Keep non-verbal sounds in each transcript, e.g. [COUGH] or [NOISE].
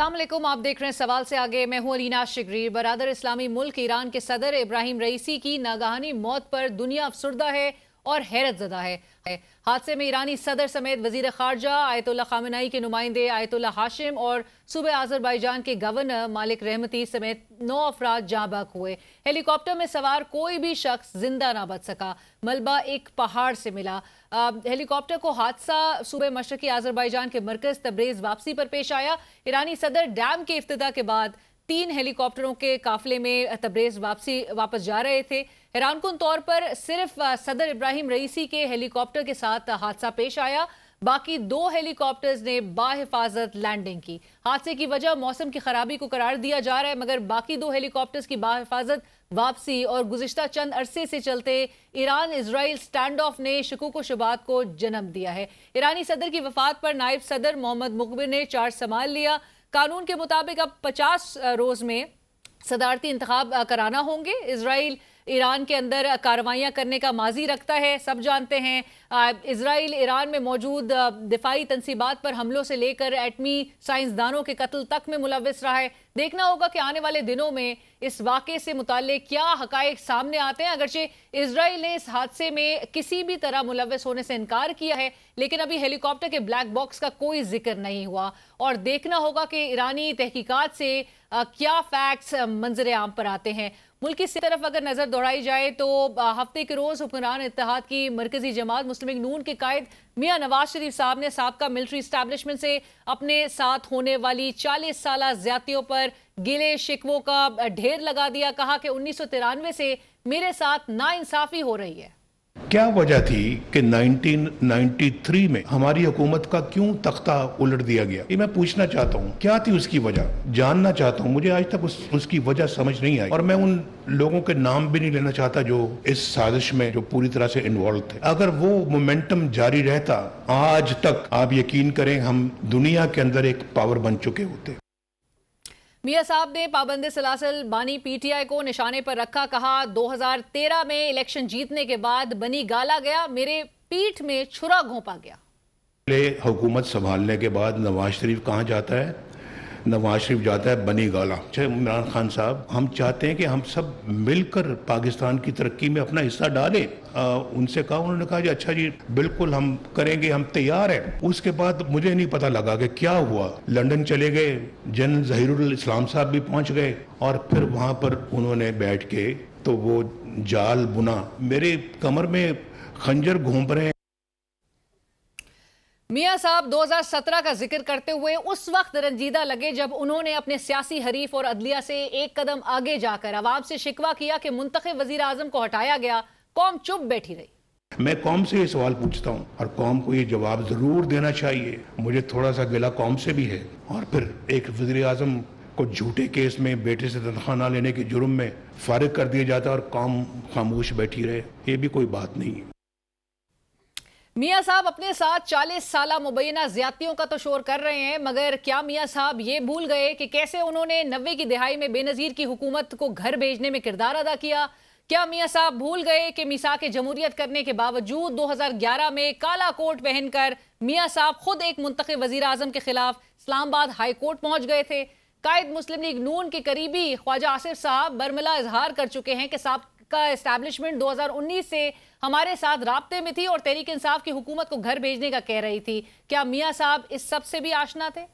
असलम आप देख रहे हैं सवाल से आगे मैं हूँ अलीना शिगरीर बरदर इस्लामी मुल्क ईरान के सदर इब्राहिम रईसी की नागहानी मौत पर दुनिया अफसरदा है और जदा है हादसे में ईरानी सदर समेत वजीर खारजा आयतुल्ला खामनाई के नुमाइंदे आयतुल्ला हाशिम और सूबे आजरबाईजान के गवर्नर मालिक रहमती समेत नौ अफराद जहां बक हुए हेलीकॉप्टर में सवार कोई भी शख्स जिंदा ना बच सका मलबा एक पहाड़ से मिला हेलीकॉप्टर को हादसा सूबे मशरकी आजरबाईजान के मरकज तब्रेज वापसी पर पेश आया ईरानी सदर डैम के अफ्तः के बाद तीन हेलीकॉप्टरों के काफिले में तबरेज वापसी वापस जा रहे थे हैरान कन तौर पर सिर्फ सदर इब्राहिम रईसी के हेलीकॉप्टर के साथ हादसा पेश आया बाकी दो हेलीकॉप्टर्स ने बाहिफाजत लैंडिंग की हादसे की वजह मौसम की खराबी को करार दिया जा रहा है मगर बाकी दो हेलीकॉप्टर्स की बाहिफाजत वापसी और गुजशत चंद अरसे से चलते ईरान इसराइल स्टैंड ऑफ ने शिकुक शुबात को जन्म दिया है ईरानी सदर की वफात पर नायब सदर मोहम्मद मुकबिर ने चार्ज संभाल लिया कानून के मुताबिक अब 50 रोज़ में सदारती इंतखब कराना होंगे इसराइल ईरान के अंदर कार्रवाइयाँ करने का माजी रखता है सब जानते हैं इसराइल ईरान में मौजूद दिफाई तनसीबात पर हमलों से लेकर एटमी साइंसदानों के कत्ल तक में मुलविस रहा है देखना होगा कि आने वाले दिनों में इस वाक़े से मुतल क्या हक सामने आते हैं अगरचे इसराइल ने इस हादसे में किसी भी तरह मुलविस होने से इनकार किया है लेकिन अभी हेलीकॉप्टर के ब्लैक बॉक्स का कोई जिक्र नहीं हुआ और देखना होगा कि ईरानी तहकीकत से क्या फैक्ट्स मंजर आम पर आते हैं मुल्क की तरफ अगर नजर दौड़ाई जाए तो हफ्ते के रोज हुक्मरान इतिहाद की मरकजी जमात मुस्लिम नून के कायद मियाँ नवाज शरीफ साहब ने सबका मिलिट्री इस्टेब्लिशमेंट से अपने साथ होने वाली चालीस साल ज्यादतियों पर गिले शिकवों का ढेर लगा दिया कहा कि उन्नीस सौ तिरानवे से मेरे साथ नाइंसाफी हो रही है क्या वजह थी कि 1993 में हमारी हुकूमत का क्यों तख्ता उलट दिया गया ये मैं पूछना चाहता हूँ क्या थी उसकी वजह जानना चाहता हूँ मुझे आज तक उस, उसकी वजह समझ नहीं आई और मैं उन लोगों के नाम भी नहीं लेना चाहता जो इस साजिश में जो पूरी तरह से इन्वॉल्व थे अगर वो मोमेंटम जारी रहता आज तक आप यकीन करें हम दुनिया के अंदर एक पावर बन चुके होते मियाँ साहब ने पाबंद सलासल बानी पीटीआई को निशाने पर रखा कहा 2013 में इलेक्शन जीतने के बाद बनी गाला गया मेरे पीठ में छुरा घोंपा गया हुकूमत संभालने के बाद नवाज शरीफ कहाँ जाता है नवाज शरीफ जाता है बनी गाला चाहे इमरान खान साहब हम चाहते हैं कि हम सब मिलकर पाकिस्तान की तरक्की में अपना हिस्सा डालें उनसे कहा उन्होंने कहा जी अच्छा जी बिल्कुल हम करेंगे हम तैयार हैं उसके बाद मुझे नहीं पता लगा कि क्या हुआ लंदन चले गए जनरल जहीरुल इस्लाम साहब भी पहुंच गए और फिर वहाँ पर उन्होंने बैठ के तो वो जाल बुना मेरे कमर में खंजर घूम रहे हैं मियाँ साहब 2017 का जिक्र करते हुए उस वक्त रंजीदा लगे जब उन्होंने अपने सियासी हरीफ और अदलिया से एक कदम आगे जाकर आवाम से शिकवा किया कि मुंतब वजीर आजम को हटाया गया कौम चुप बैठी रही मैं कौम से ये सवाल पूछता हूँ और कौम को ये जवाब जरूर देना चाहिए मुझे थोड़ा सा गिला कौम से भी है और फिर एक वजीर आजम को झूठे केस में बेटे से तनख्वाह ना लेने के जुर्म में फारिग कर दिया जाता और कौम खामोश बैठी रहे ये भी कोई बात नहीं मियाँ साहब अपने साथ 40 साल मुबैना ज्यादतियों का तो शोर कर रहे हैं मगर क्या मियाँ साहब ये भूल गए कि कैसे उन्होंने नब्बे की दिहाई में बेनज़ीर की हुकूमत को घर भेजने में किरदार अदा किया क्या मियाँ साहब भूल गए कि मिसा के जमहूरियत करने के बावजूद 2011 में काला कोट पहनकर मियाँ साहब खुद एक मुंतब वजी अजम के खिलाफ इस्लामाबाद हाई कोर्ट पहुंच गए थे कायद मुस्लिम लीग नून के करीबी ख्वाजा आसिफ साहब बर्मिला इजहार कर चुके हैं कि साहब का इस्टेब्लिशमेंट 2019 से हमारे साथ रबते में थी और तहरीक इंसाफ की हुकूमत को घर भेजने का कह रही थी क्या मियाँ साहब इस सब से भी आशना थे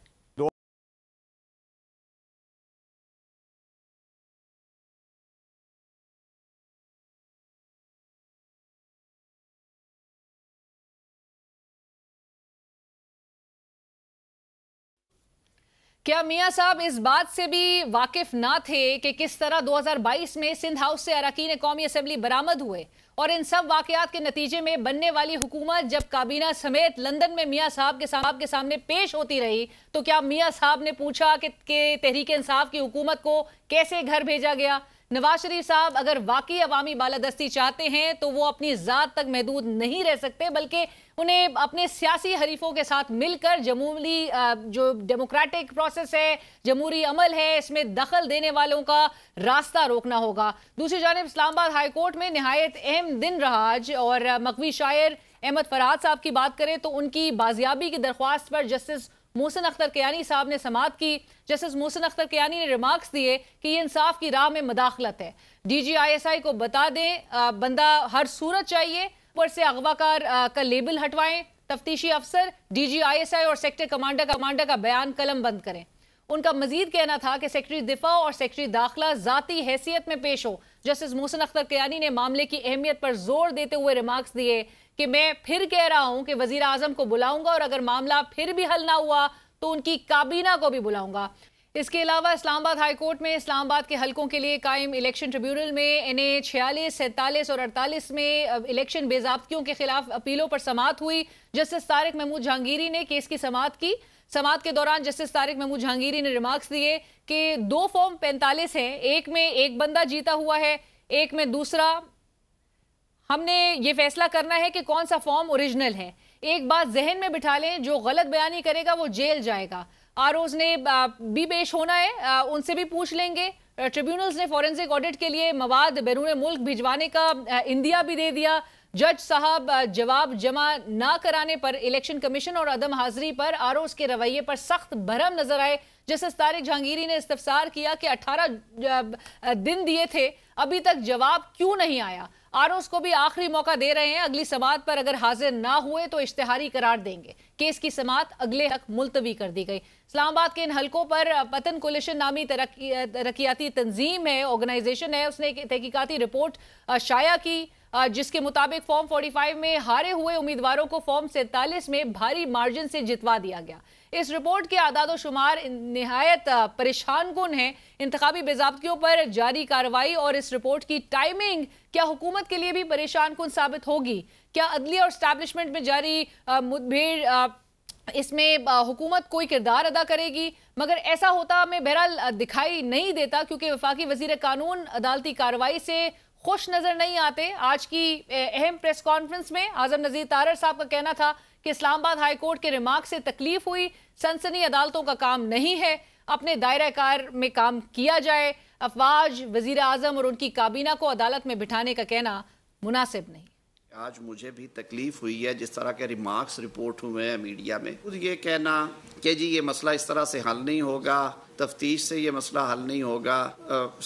क्या मियाँ साहब इस बात से भी वाकिफ ना थे कि किस तरह 2022 में सिंध हाउस से अरकान कौमी असम्बली बरामद हुए और इन सब वाकयात के नतीजे में बनने वाली हुकूमत जब काबीना समेत लंदन में मियाँ साहब के साहब के सामने पेश होती रही तो क्या मियाँ साहब ने पूछा कि, कि तहरीक इंसाफ की हुकूमत को कैसे घर भेजा गया नवाज शरीफ साहब अगर वाकई अवामी बालादस्ती चाहते हैं तो वो अपनी ज़ात तक महदूद नहीं रह सकते बल्कि उन्हें अपने सियासी हरीफों के साथ मिलकर जमूली जो डेमोक्रेटिक प्रोसेस है जमहूरी अमल है इसमें दखल देने वालों का रास्ता रोकना होगा दूसरी जानब इस्लामाबाद हाईकोर्ट में नहायत अहम दिन रहा आज और मकवी शायर अहमद फराज साहब की बात करें तो उनकी बाजियाबी की दरख्वास्त पर जस्टिस मोहसिन अख्तर कयानी साहब ने समात की जस्टिस मोहसिन अख्तर कयानी ने रिमार्क्स दिए कि ये इंसाफ की राह में मदाखलत है D G I S I को बता दें बंदा हर सूरत चाहिए ऊपर से अगवाकार आ, का लेबल हटवाएं तफ्तीशी अफसर D G I S I और सेक्टर कमांडर का कमांडर का बयान कलम बंद करें उनका मजीद कहना था कि सेक्रेटरी दिफा और सेक्रेटरी दाखिला जाती हैसियत में पेश हो जस्टिस मोहसिन अख्तर कयानी ने मामले की अहमियत पर जोर देते हुए रिमार्क्स दिए कि मैं फिर कह रहा हूं कि वजीर आजम को बुलाऊंगा और अगर मामला फिर भी हल ना हुआ तो उनकी काबीना को भी बुलाऊंगा इसके अलावा इस्लामाबाद हाईकोर्ट में इस्लामाबाद के हलकों के लिए कायम इलेक्शन ट्रिब्यूनल में एन ए छियालीस सैंतालीस और अड़तालीस में इलेक्शन बेजाबतियों के खिलाफ अपीलों पर समात हुई जस्टिस तारिक महमूद जहांगीरी ने केस की समात की समात के दौरान जस्टिस तारिक महमूद जहांगीरी ने रिमार्क्स दिए कि दो फॉर्म पैंतालीस हैं एक में एक बंदा जीता हुआ है एक में दूसरा हमने ये फैसला करना है कि कौन सा फॉर्म ओरिजिनल है एक बात जहन में बिठा लें जो गलत बयानी करेगा वो जेल जाएगा आर ने भी पेश होना है उनसे भी पूछ लेंगे ट्रिब्यूनल्स ने फॉरेंसिक ऑडिट के लिए मवाद बैरून मुल्क भिजवाने का इंडिया भी दे दिया जज साहब जवाब जमा ना कराने पर इलेक्शन कमीशन और अदम हाजिरी पर आर के रवैये पर सख्त भरम नजर आए जैसे तारिक जहांगीरी ने इस्तफसार किया कि 18 दिन दिए थे अभी तक जवाब क्यों नहीं आया आर को भी आखिरी मौका दे रहे हैं अगली समात पर अगर हाजिर ना हुए तो इश्तेहारी करार देंगे केस की समात अगले हक मुलतवी कर दी गई इस्लामाबाद के इन हलकों पर पतन कोलेशन नामी तरक्याती तंजीम है ऑर्गेनाइजेशन है उसने एक तहकीकती रिपोर्ट शाया की जिसके मुताबिक फॉर्म 45 में हारे हुए उम्मीदवारों को फॉर्म सैतालीस में भारी मार्जिन से जितवा दिया गया इस रिपोर्ट के आदाद शुमार नहायत परेशान कन है इंतबी बेजाबतियों पर जारी कार्रवाई और इस रिपोर्ट की टाइमिंग क्या हुकूमत के लिए भी परेशान कन साबित होगी क्या अदली और स्टैब्लिशमेंट में जारी मुठभेड़ इसमें हुकूमत कोई किरदार अदा करेगी मगर ऐसा होता हमें बहरहाल दिखाई नहीं देता क्योंकि वफाकी वजीर कानून अदालती कार्रवाई से खुश नजर नहीं आते आज की अहम प्रेस कॉन्फ्रेंस में आजम नजीर तारर साहब का कहना था कि इस्लामाबाद हाईकोर्ट के रिमार्क से तकलीफ हुई सनसनी अदालतों का काम नहीं है अपने दायरा कार में काम किया जाए अफवाज वजीर अजम और उनकी काबीना को अदालत में बिठाने का कहना मुनासिब नहीं आज मुझे भी तकलीफ हुई है जिस तरह के रिमार्क्स रिपोर्ट हुए हैं मीडिया में खुद ये कहना कि जी ये मसला इस तरह से हल नहीं होगा तफ्तीश से ये मसला हल नहीं होगा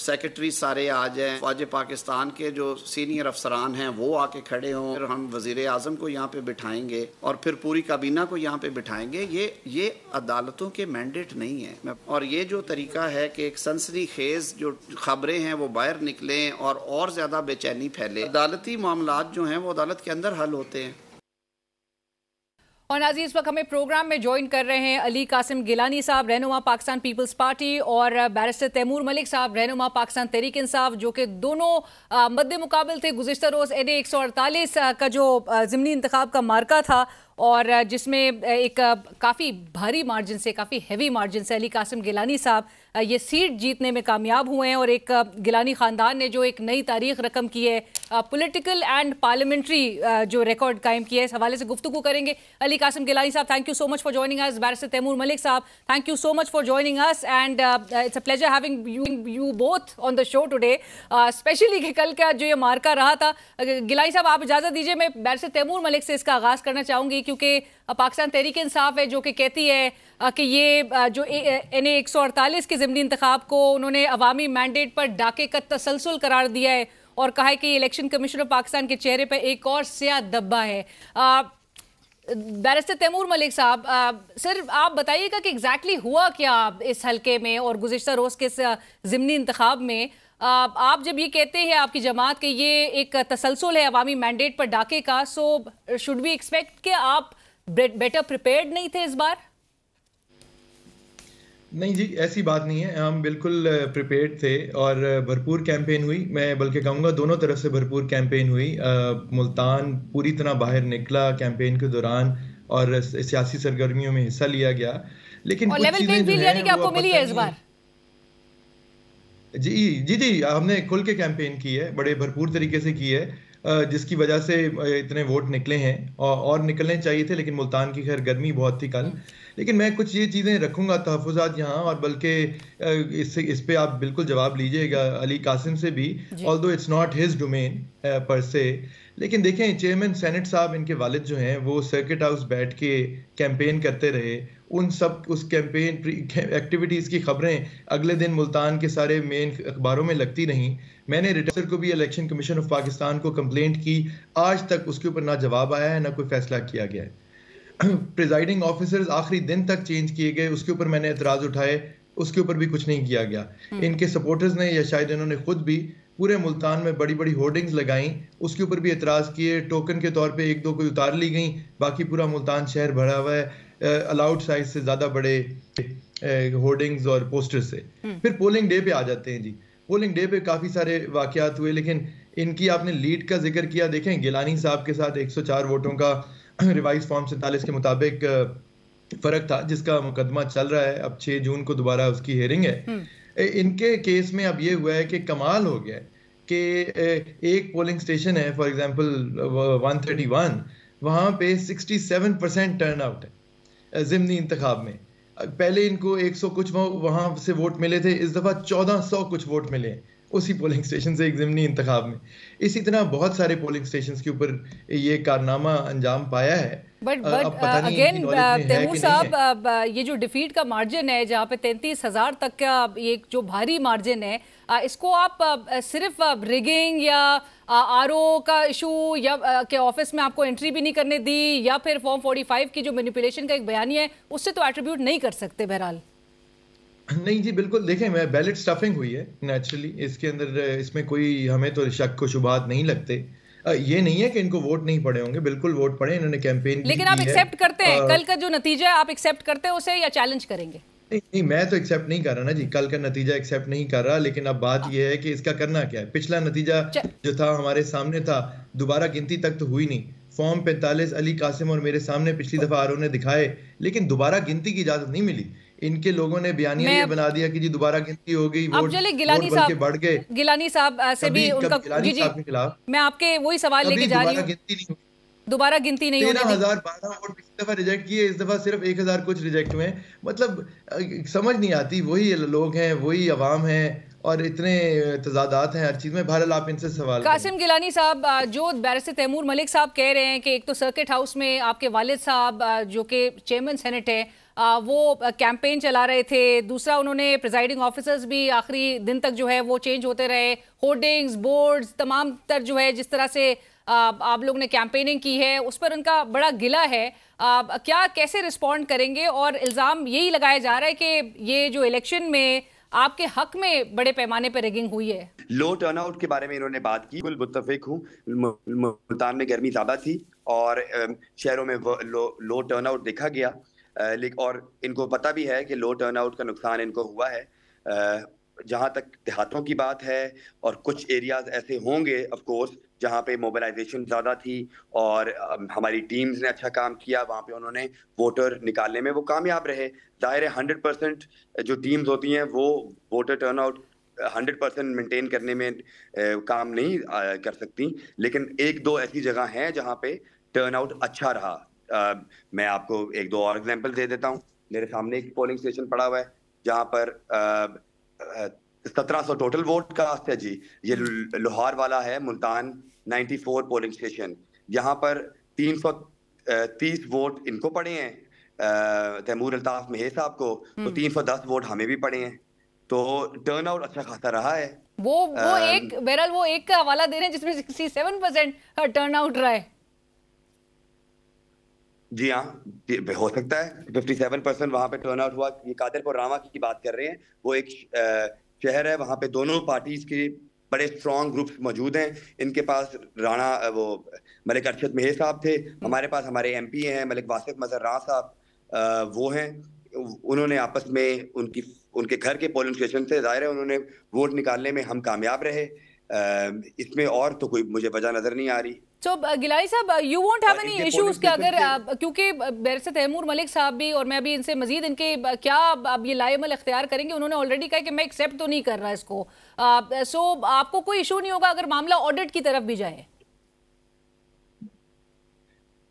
सेक्रेटरी सारे आ जाएं फौज पाकिस्तान के जो सीनियर अफसरान हैं वो आके खड़े हों फिर हम वजीर आजम को यहाँ पे बिठाएंगे और फिर पूरी काबीना को यहाँ पे बिठाएंगे ये ये अदालतों के मैंडेट नहीं है और ये जो तरीका है कि एक सनसनी खेज जो खबरें हैं वो बाहर निकलें और और ज़्यादा बेचैनी फैले अदालती मामला जो हैं वो अदालत के अंदर हल होते हैं और नाजी इस वक्त हमें प्रोग्राम में ज्वाइन कर रहे हैं अली कासिम गिलानी साहब रहनुमा पाकिस्तान पीपल्स पार्टी और बैरिस्टर तैमूर मलिक साहब रहनुमा पाकिस्तान तहरीक इंसाब जो कि दोनों मद्द मुकाबल थे गुजशत रोज़ एन ए एक सौ अड़तालीस का जो ज़मनी इंतखब का मार्का था और जिसमें एक काफ़ी भारी मार्जिन से काफ़ी हैवी मार्जिन से अली कासिम गिलानी साहब ये सीट जीतने में कामयाब हुए हैं और एक गिलानी ख़ानदान ने जो एक नई तारीख रकम की है पॉलिटिकल एंड पार्लियामेंट्री जो रिकॉर्ड कायम किया है इस हवाले से गुफ्तु करेंगे Ali Qasim Gilani sahab thank you so much for joining us barrister Taimur Malik sahab thank you so much for joining us and it's a pleasure having you you both on the show today specially कि कल का जो ये मार्का रहा था गिलानी साहब आप इजाज़त दीजिए मैं बैरिस्टर तैमूर मलिक से इसका आगाज़ करना चाहूँगी क्योंकि पाकिस्तान तहरीक इंसाफ है जो कि कहती है कि ये जो एन ए एक सौ अड़तालीस के ज़मनी इंतखब को उन्होंने अवामी मैंडेट पर डाके का तसलसल करार दिया है और कहा है कि इलेक्शन कमीशन ऑफ पाकिस्तान के चेहरे पर एक और स्या दब्बा है बैरिस्टर तैमूर मलिक साहब सर आप बताइएगा कि एग्जैक्टली exactly हुआ क्या इस हलके में और गुजशत रोज़ के ज़मनी इंतखब में आ, आप जब ये कहते हैं आपकी जमात के ये एक तसलसल है अवामी मैंडेट पर डाके का सो शुड बी एक्सपेक्ट कि आप बेटर प्रिपेयर्ड नहीं थे इस बार नहीं जी ऐसी बात नहीं है हम बिल्कुल प्रिपेयर्ड थे और भरपूर कैंपेन हुई मैं बल्कि कहूँगा दोनों तरफ से भरपूर कैंपेन हुई मुल्तान पूरी तरह बाहर निकला कैंपेन के दौरान और सियासी सरगर्मियों में हिस्सा लिया गया लेकिन और लेवल प्लेइंग फील्ड यानी कि आपको मिली है इस बार जी जी जी हमने खुल के कैंपेन की है बड़े भरपूर तरीके से की है जिसकी वजह से इतने वोट निकले हैं और, निकलने चाहिए थे लेकिन मुल्तान की खैर गर्मी बहुत थी कल लेकिन मैं कुछ ये चीज़ें रखूँगा तहफात यहाँ और बल्कि इससे इस पर आप बिल्कुल जवाब लीजिएगा अली कासिम से भी ऑल दो इट्स नॉट हिज डोमेन पर से लेकिन देखें चेयरमैन सेनेट साहब इनके वालिद जो हैं वो सर्किट हाउस बैठ के कैंपेन करते रहे उन सब उस कैंपेन एक्टिविटीज़ की खबरें अगले दिन मुल्तान के सारे मेन अखबारों में लगती रहीं मैंने रिटर्न को भी इलेक्शन कमीशन ऑफ पाकिस्तान को कंप्लेंट की आज तक उसके ऊपर ना जवाब आया है ना कोई फैसला किया गया है प्रिजाइडिंग [CLEARS THROAT] ऑफिसर्स आखिरी दिन तक चेंज किए गए उसके ऊपर मैंने एतराज़ उठाए उसके ऊपर भी कुछ नहीं किया गया हम्म। इनके सपोर्टर्स ने या शायद इन्होंने खुद भी पूरे मुल्तान में बड़ी बड़ी होर्डिंग्स लगाई उसके ऊपर भी एतराज़ किए टोकन के तौर पर एक दो कोई उतार ली गई बाकी पूरा मुल्तान शहर भरा हुआ है अलाउड साइज से ज़्यादा बड़े होर्डिंग्स और पोस्टर्स से हम्म। फिर पोलिंग डे पे आ जाते हैं जी पोलिंग डे पे काफ़ी सारे वाक़ात हुए लेकिन इनकी आपने लीड का जिक्र किया देखें गिलानी साहब के साथ 104 वोटों का रिवाइज [CLEARS THROAT] फॉर्म सैंतालीस के मुताबिक फ़र्क था जिसका मुकदमा चल रहा है अब 6 जून को दोबारा उसकी हेयरिंग है हम्म। इनके केस में अब ये हुआ है कि कमाल हो गया है कि एक पोलिंग स्टेशन है फॉर एग्जाम्पल 131 वहाँ पे 67 परसेंट टर्न आउट है जिमनी इंतखब में पहले इनको 100 कुछ वहां से वोट मिले थे इस दफ़ा 1400 कुछ वोट मिले हैं उसी पोलिंग स्टेशन से एक ज़मनी इंतखब में इसी तरह बहुत सारे पोलिंग स्टेशन के ऊपर ये कारनामा अंजाम पाया है बट बट अगेन तैमूर साहब ये जो डिफीट का मार्जिन है जहाँ पे तैंतीस हज़ार तक का ये जो भारी मार्जिन है आ, इसको आप आ, सिर्फ रिगिंग या आर ओ का इशू या आ, के ऑफिस में आपको एंट्री भी नहीं करने दी या फिर फॉर्म 45 की जो मैनिपुलेशन का एक बयानी है उससे तो एट्रीब्यूट नहीं कर सकते बहरहाल [CLEARS THROAT] नहीं जी बिल्कुल देखें मैं बैलेट स्टफिंग हुई है नेचुरली इसके अंदर इसमें कोई हमें तो शक को शुबात नहीं लगते ये नहीं है कि इनको वोट नहीं पड़े होंगे बिल्कुल वोट पड़े इन्होंने कैंपेन लेकिन आप एक्सेप्ट करते हैं कल का जो नतीजा है आप एक्सेप्ट करते हैं उसे या चैलेंज करेंगे नहीं, नहीं मैं तो एक्सेप्ट नहीं कर रहा ना जी कल का नतीजा एक्सेप्ट नहीं कर रहा लेकिन अब बात यह है कि इसका करना क्या है पिछला नतीजा जो था हमारे सामने था दोबारा गिनती तक तो हुई नहीं फॉर्म पैंतालीस अली कासिम और मेरे सामने पिछली दफा आर ने दिखाए लेकिन दोबारा गिनती की इजाजत नहीं मिली इनके लोगों ने बयानिया ये बना दिया कि जी दोबारा गिनती हो गई वोट चले गिलानी साहब बढ़ गए गिलानी साहब से भी उनका गिलानी साहब के खिलाफ मैं आपके वही सवाल लेके जा रही हूँ दोबारा गिनती नहीं तेरह हजार बारह वोट पिछली दफा रिजेक्ट किए इस दफा सिर्फ एक हजार कुछ रिजेक्ट हुए मतलब समझ नहीं आती वही लोग हैं वही अवाम है और इतने तजादात हैं हर चीज़ में भारत आप इनसे सवाल कासिम गिलानी साहब जो बैरिस तैमूर मलिक साहब कह रहे हैं कि एक तो सर्किट हाउस में आपके वालिद साहब जो के चेयरमैन सेनेट हैं वो कैंपेन चला रहे थे दूसरा उन्होंने प्रिजाइडिंग ऑफिसर्स भी आखिरी दिन तक जो है वो चेंज होते रहे होर्डिंग्स बोर्ड्स तमाम तर जो है जिस तरह से आप लोग ने कैंपेनिंग की है उस पर उनका बड़ा गिला है क्या कैसे रिस्पॉन्ड करेंगे और इल्ज़ाम यही लगाया जा रहा है कि ये जो इलेक्शन में आपके हक में बड़े पैमाने पर रिगिंग हुई है लो टर्नआउट के बारे में इन्होंने बात की बिल्कुल मुतफिक हूँ मुल्तान में गर्मी ज्यादा थी और शहरों में लो, लो टर्नआउट देखा गया और इनको पता भी है कि लो टर्नआउट का नुकसान इनको हुआ है जहाँ तक देहातों की बात है और कुछ एरियाज ऐसे होंगे ऑफकोर्स जहाँ पे मोबिलाइजेशन ज़्यादा थी और हमारी टीम्स ने अच्छा काम किया वहाँ पे उन्होंने वोटर निकालने में वो कामयाब रहे जाहिर है हंड्रेड परसेंट जो टीम्स होती हैं वो voter turnout hundred percent maintain करने में काम नहीं कर सकती लेकिन एक दो ऐसी जगह हैं जहाँ पे टर्नआउट अच्छा रहा मैं आपको एक दो और एग्जाम्पल दे देता हूँ मेरे सामने एक पोलिंग स्टेशन पड़ा हुआ है जहाँ पर सत्रह सौ टोटल वोट कास्ट है जी ये लोहार वाला है Multan ninety four polling station यहाँ पर तीन सौ तीस वोट इनको पड़े हैं तैमूर अल्ताफ महे साहब को तो हम्म। तीन सौ दस वोट हमें भी पड़े हैं तो टर्न आउट अच्छा खासा रहा है वो वो आ, एक बहरहाल वो एक का हवाला दे रहे हैं जिसमें sixty seven percent turnout रहा है जी हाँ हो सकता है 57 परसेंट वहाँ पे टर्न आउट हुआ ये कादरपुर रामा की बात कर रहे हैं वो एक शहर है वहाँ पे दोनों पार्टीज के बड़े स्ट्रॉन्ग ग्रुप्स मौजूद हैं इनके पास राणा वो मलिक अरशद मेहर साहब थे हमारे पास हमारे एम पी हैं मलिक वासिफ राह साहब वो हैं उन्होंने आपस में उनकी उनके घर के पोलिंग स्टेशन से जाहिर है उन्होंने वोट निकालने में हम कामयाब रहे इसमें और तो कोई मुझे वजह नज़र नहीं आ रही सो so, गिलाई uh, sahab you won't have any अगर uh, क्योंकि uh, बैरसे तैमूर मलिक साहब भी और मैं भी इनसे मजीद इनके क्या अब ये लाइमल अख्तियार करेंगे उन्होंने ऑलरेडी कहा कि मैं एक्सेप्ट तो नहीं कर रहा इसको सो so, आपको कोई इशू नहीं होगा अगर मामला ऑडिट की तरफ भी जाए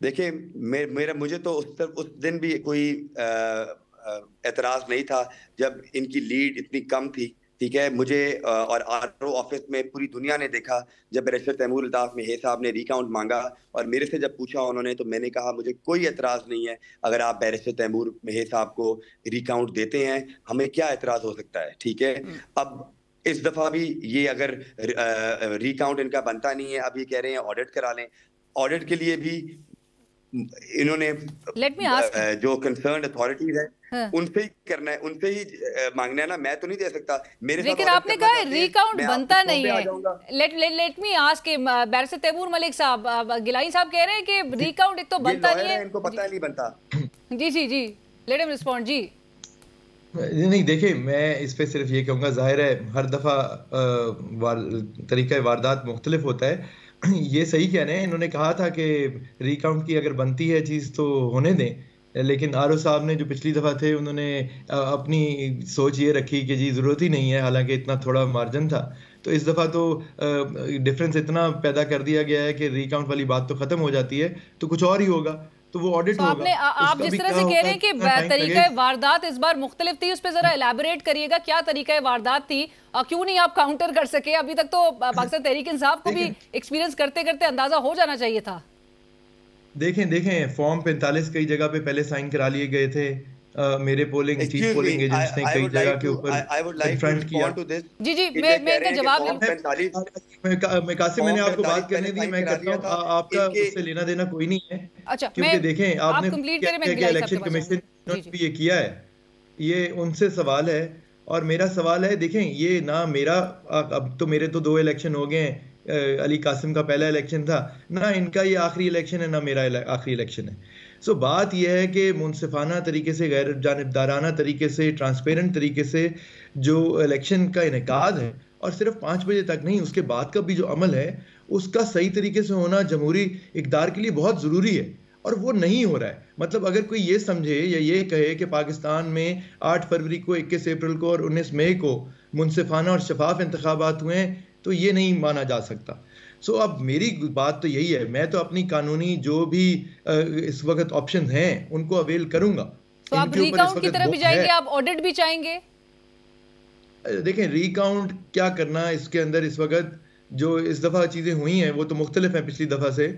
देखिए मे, मेरा मुझे तो उस तर, उस दिन भी कोई एतराज़ नहीं था जब इनकी लीड इतनी कम थी ठीक है मुझे और आर ऑफिस में पूरी दुनिया ने देखा जब बैरिस्टर तैमूर अल्ताफ मेहर साहब ने रिकाउंट मांगा और मेरे से जब पूछा उन्होंने तो मैंने कहा मुझे कोई एतराज़ नहीं है अगर आप बैरिस्टर तैमूर मेहर साहब को रिकाउंट देते हैं हमें क्या एतराज़ हो सकता है ठीक है हम्म। अब इस दफ़ा भी ये अगर रिकाउंट इनका बनता नहीं है अब ये कह रहे हैं ऑडिट करा लें ऑडिट के लिए भी इन्होंने जो कंसर्न अथॉरिटीज है उनसे ही करना है उनसे ही मांगना है ना मैं तो नहीं दे सकता मेरे लेकिन आपने कहा रिकाउंट बनता नहीं है let let let me ask barrister Taimur Malik sahab गिलाई साहब कह रहे हैं कि रिकाउंट एक तो बनता नहीं है इनको पता नहीं बनता जी जी जी लेट हिम रिस्पोंड जी नहीं देखिए मैं इस पर सिर्फ ये कहूँगा जाहिर है हर दफा तरीका वारदात मुख्तलिफ होता है ये सही कह रहे हैं इन्होंने कहा था कि रिकाउंट की अगर बनती है चीज़ तो होने दें लेकिन आर साहब ने जो पिछली दफ़ा थे उन्होंने अपनी सोच ये रखी कि जी ज़रूरत ही नहीं है हालांकि इतना थोड़ा मार्जिन था तो इस दफ़ा तो डिफरेंस इतना पैदा कर दिया गया है कि रिकाउंट वाली बात तो ख़त्म हो जाती है तो कुछ और ही होगा तो वो ऑडिट तो आपने आ, आप जिस तरह से कह रहे हैं कि तरीका वारदात इस बार मुख्तलिफ थी उस पर जरा एलेबोरेट करिएगा क्या तरीका वारदात थी और क्यों नहीं आप काउंटर कर सके अभी तक तो पाकिस्तान तहरीक इंसाफ को भी एक्सपीरियंस करते करते अंदाजा हो जाना चाहिए था देखें देखें फॉर्म पैंतालीस कई जगह पे पहले साइन करा लिए गए थे मेरे पोलिंग चीफ पोलिंग एजेंट्स ने कई जगह के ऊपर कंफ्रंट किया जी जी मैं मैं इनका जवाब मैं कासिम मैंने आपको बात करने दी मैं कहता हूं आपका उससे लेना देना कोई नहीं है अच्छा क्योंकि देखें आपने क्या इलेक्शन कमीशन ने ये किया है ये उनसे सवाल है और मेरा सवाल है देखें ये ना मेरा अब तो मेरे तो दो इलेक्शन हो गए हैं अली कासिम का पहला इलेक्शन था ना इनका ये आखिरी इलेक्शन है ना मेरा आखिरी इलेक्शन है सो बात यह है कि मुनसिफाना तरीके से गैर जानबदाराना तरीके से ट्रांसपेरेंट तरीके से जो इलेक्शन का इनका है और सिर्फ पाँच बजे तक नहीं उसके बाद का भी जो अमल है उसका सही तरीके से होना जमहूरी इकदार के लिए बहुत ज़रूरी है और वो नहीं हो रहा है मतलब अगर कोई ये समझे या ये कहे कि पाकिस्तान में 8 फरवरी को 21 अप्रैल को और 19 मई को मुनसिफाना और शफाफ इंतबात हुए हैं तो ये नहीं माना जा सकता सो अब मेरी बात तो यही है मैं तो अपनी कानूनी जो भी इस वक्त ऑप्शन हैं उनको अवेल करूंगा तो आप रिकाउंट की तरफ भी जाएंगे आप ऑडिट भी चाहेंगे देखें रिकाउंट क्या करना इसके अंदर इस वक्त जो इस दफ़ा चीज़ें हुई हैं वो तो मुख्तलिफ हैं पिछली दफ़ा से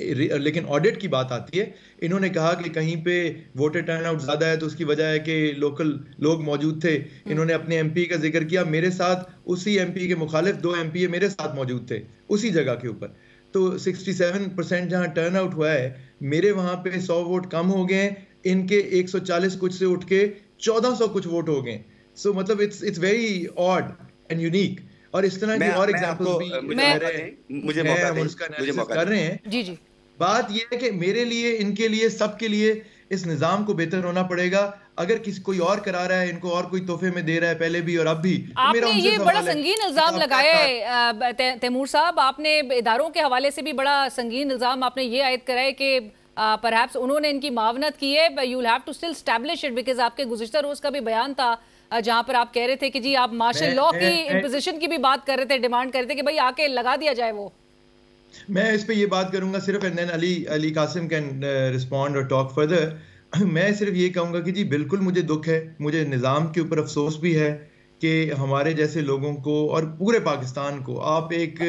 लेकिन ऑडिट की बात आती है इन्होंने कहा कि कहीं पे वोटर टर्न आउट ज़्यादा है तो उसकी वजह है कि लोकल लोग मौजूद थे हम्म। इन्होंने अपने एमपी का जिक्र किया मेरे साथ उसी एमपी के मुखालिफ दो एम मेरे साथ मौजूद थे उसी जगह के ऊपर तो 67 परसेंट जहाँ टर्न आउट हुआ है मेरे वहां पे 100 वोट कम हो गए इनके 140 कुछ से उठ के 1400 कुछ वोट हो गए सो so, मतलब it's it's very odd and unique और इस तरह की और एग्जाम्पल भी मुझे कर रहे हैं जी जी बात यह है कि मेरे लिए इनके लिए सबके लिए इस निज़ाम को बेहतर होना पड़ेगा अगर किसी कोई और करा रहा है इनको और कोई तोहफे में दे रहा है पहले भी और अब भी तो आपने तो आपने ये बड़ा संगीन इल्जाम तो लगाया है तैमूर साहब आपने इदारों के हवाले से भी बड़ा संगीन इल्जाम आपने ये आयद कराया कि पर उन्होंने इनकी मावनत की है you have to still establish it because आपके गुजशतर रोज का भी बयान था जहां पर आप कह रहे थे कि जी आप मार्शल लॉ की इम्पोजिशन की भी बात कर रहे थे डिमांड कर रहे थे कि भाई आके लगा दिया जाए वो मैं इस पे ये बात करूंगा सिर्फ and then Ali Ali Qasim can respond और टॉक फर्दर मैं सिर्फ ये कहूंगा कि जी बिल्कुल मुझे दुख है मुझे निज़ाम के ऊपर अफसोस भी है कि हमारे जैसे लोगों को और पूरे पाकिस्तान को आप एक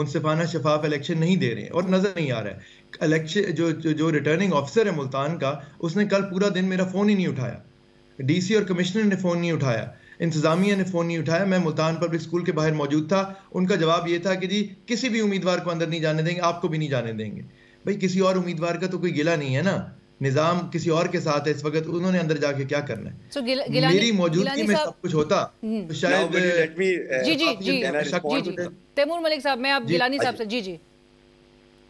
मुनफाना शफाफ इलेक्शन नहीं दे रहे हैं और नज़र नहीं आ रहा है इलेक्शन जो जो, जो रिटर्निंग ऑफिसर है मुल्तान का उसने कल पूरा दिन मेरा फ़ोन ही नहीं उठाया डीसी और कमिश्नर ने फ़ोन नहीं उठाया इंतज़ामिया ने फ़ोन नहीं उठाया मैं मुल्तान पब्लिक स्कूल के बाहर मौजूद था उनका जवाब यह था कि जी किसी भी उम्मीदवार को अंदर नहीं जाने देंगे आपको भी नहीं जाने देंगे भाई किसी और उम्मीदवार का तो कोई गिला नहीं है ना निजाम किसी और के साथ है इस वक्त उन्होंने अंदर जाके क्या करना है so, गिला, गिला, मेरी मौजूदगी में सब कुछ होता हम्म। तो शायद me, uh, जी जी जी तैमूर मलिक साहब मैं आप गिलानी साहब अच्छा। से जी जी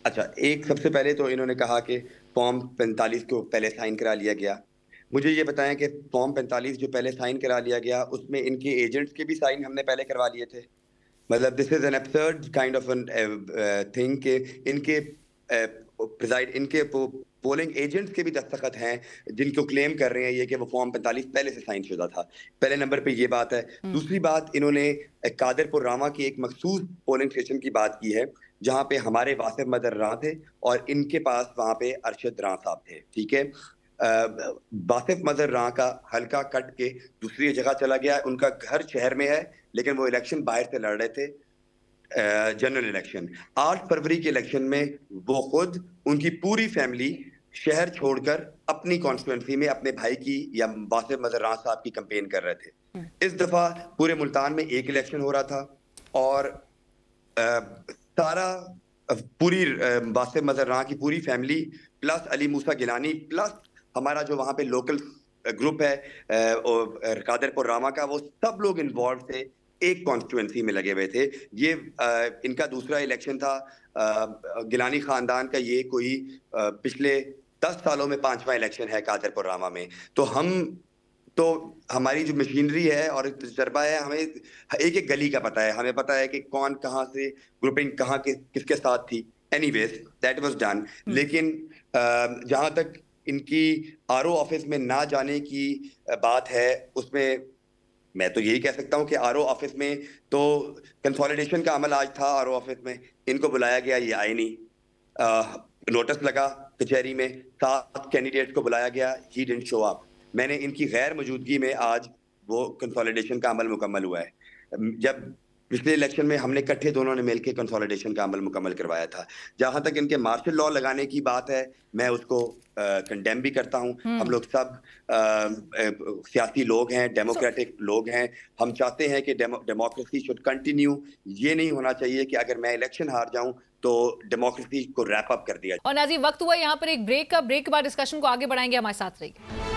अच्छा एक सबसे पहले तो इन्होंने कहा कि फॉर्म पैंतालीस को पहले साइन करा लिया गया मुझे ये बताएं कि फॉर्म पैंतालीस जो पहले साइन करा लिया गया उसमें इनके एजेंट्स के भी साइन हमने पहले करवा लिए थे मतलब this is an absurd kind of thing के इनके प्रिजाइड uh, इनके पोलिंग एजेंट्स के भी दस्तखत हैं जिनको क्लेम कर रहे हैं ये कि वो फॉर्म पैंतालीस पहले से साइन शुदा था पहले नंबर पे ये बात है हम्म। दूसरी बात इन्होंने uh, कादरपुर रामा की एक मखसूस पोलिंग स्टेशन की बात की है जहाँ पे हमारे वासिफ मदर रहा थे और इनके पास वहाँ पे अरशद रहा साहब थे ठीक है बासिफ मजर रहा का हल्का कट के दूसरी जगह चला गया उनका घर शहर में है लेकिन वो इलेक्शन बाहर से लड़ रहे थे जनरल इलेक्शन आठ फरवरी के इलेक्शन में वो खुद उनकी पूरी फैमिली शहर छोड़कर अपनी कॉन्स्टिट्यूंसी में अपने भाई की या बासिफ मजर रहा साहब की कंपेन कर रहे थे इस दफा पूरे मुल्तान में एक इलेक्शन हो रहा था और आ, सारा पूरी बासिफ मजर रहा की पूरी family plus Ali Musa Gilani plus हमारा जो वहाँ पे लोकल ग्रुप है कादरपुर रामा का वो सब लोग इन्वॉल्व थे एक कॉन्स्टिट्यूंसी में लगे हुए थे ये आ, इनका दूसरा इलेक्शन था आ, गिलानी खानदान का ये कोई आ, पिछले दस सालों में पांचवा इलेक्शन है कादरपुर रामा में तो हम तो हमारी जो मशीनरी है और तजर्बा है हमें एक एक गली का पता है हमें पता है कि कौन कहाँ से ग्रुपिंग कहाँ के किसके साथ थी any ways that was done लेकिन जहाँ तक इनकी आर ऑफिस में ना जाने की बात है उसमें मैं तो यही कह सकता हूं कि आर ऑफिस में तो कंसोलिडेशन का अमल आज था आर ऑफिस में इनको बुलाया गया ये आए नहीं नोटिस लगा कचहरी में सात कैंडिडेट को बुलाया गया ही डेंट शो अप मैंने इनकी गैर मौजूदगी में आज वो कंसोलिडेशन का अमल मुकम्मल हुआ है जब पिछले इलेक्शन में हमने इकट्ठे दोनों ने मिलकर कंसोलिडेशन का अमल मुकम्मल करवाया था जहां तक इनके मार्शल लॉ लगाने की बात है मैं उसको कंडेम भी करता हूं हम्म। हम लोग सब सियासी लोग हैं डेमोक्रेटिक लोग हैं हम चाहते हैं कि डेमोक्रेसी शुड कंटिन्यू ये नहीं होना चाहिए कि अगर मैं इलेक्शन हार जाऊं तो डेमोक्रेसी को रैप अप कर दिया और नाजी वक्त हुआ यहाँ पर एक ब्रेक का ब्रेक के बाद डिस्कशन को आगे बढ़ाएंगे हमारे साथ रहिए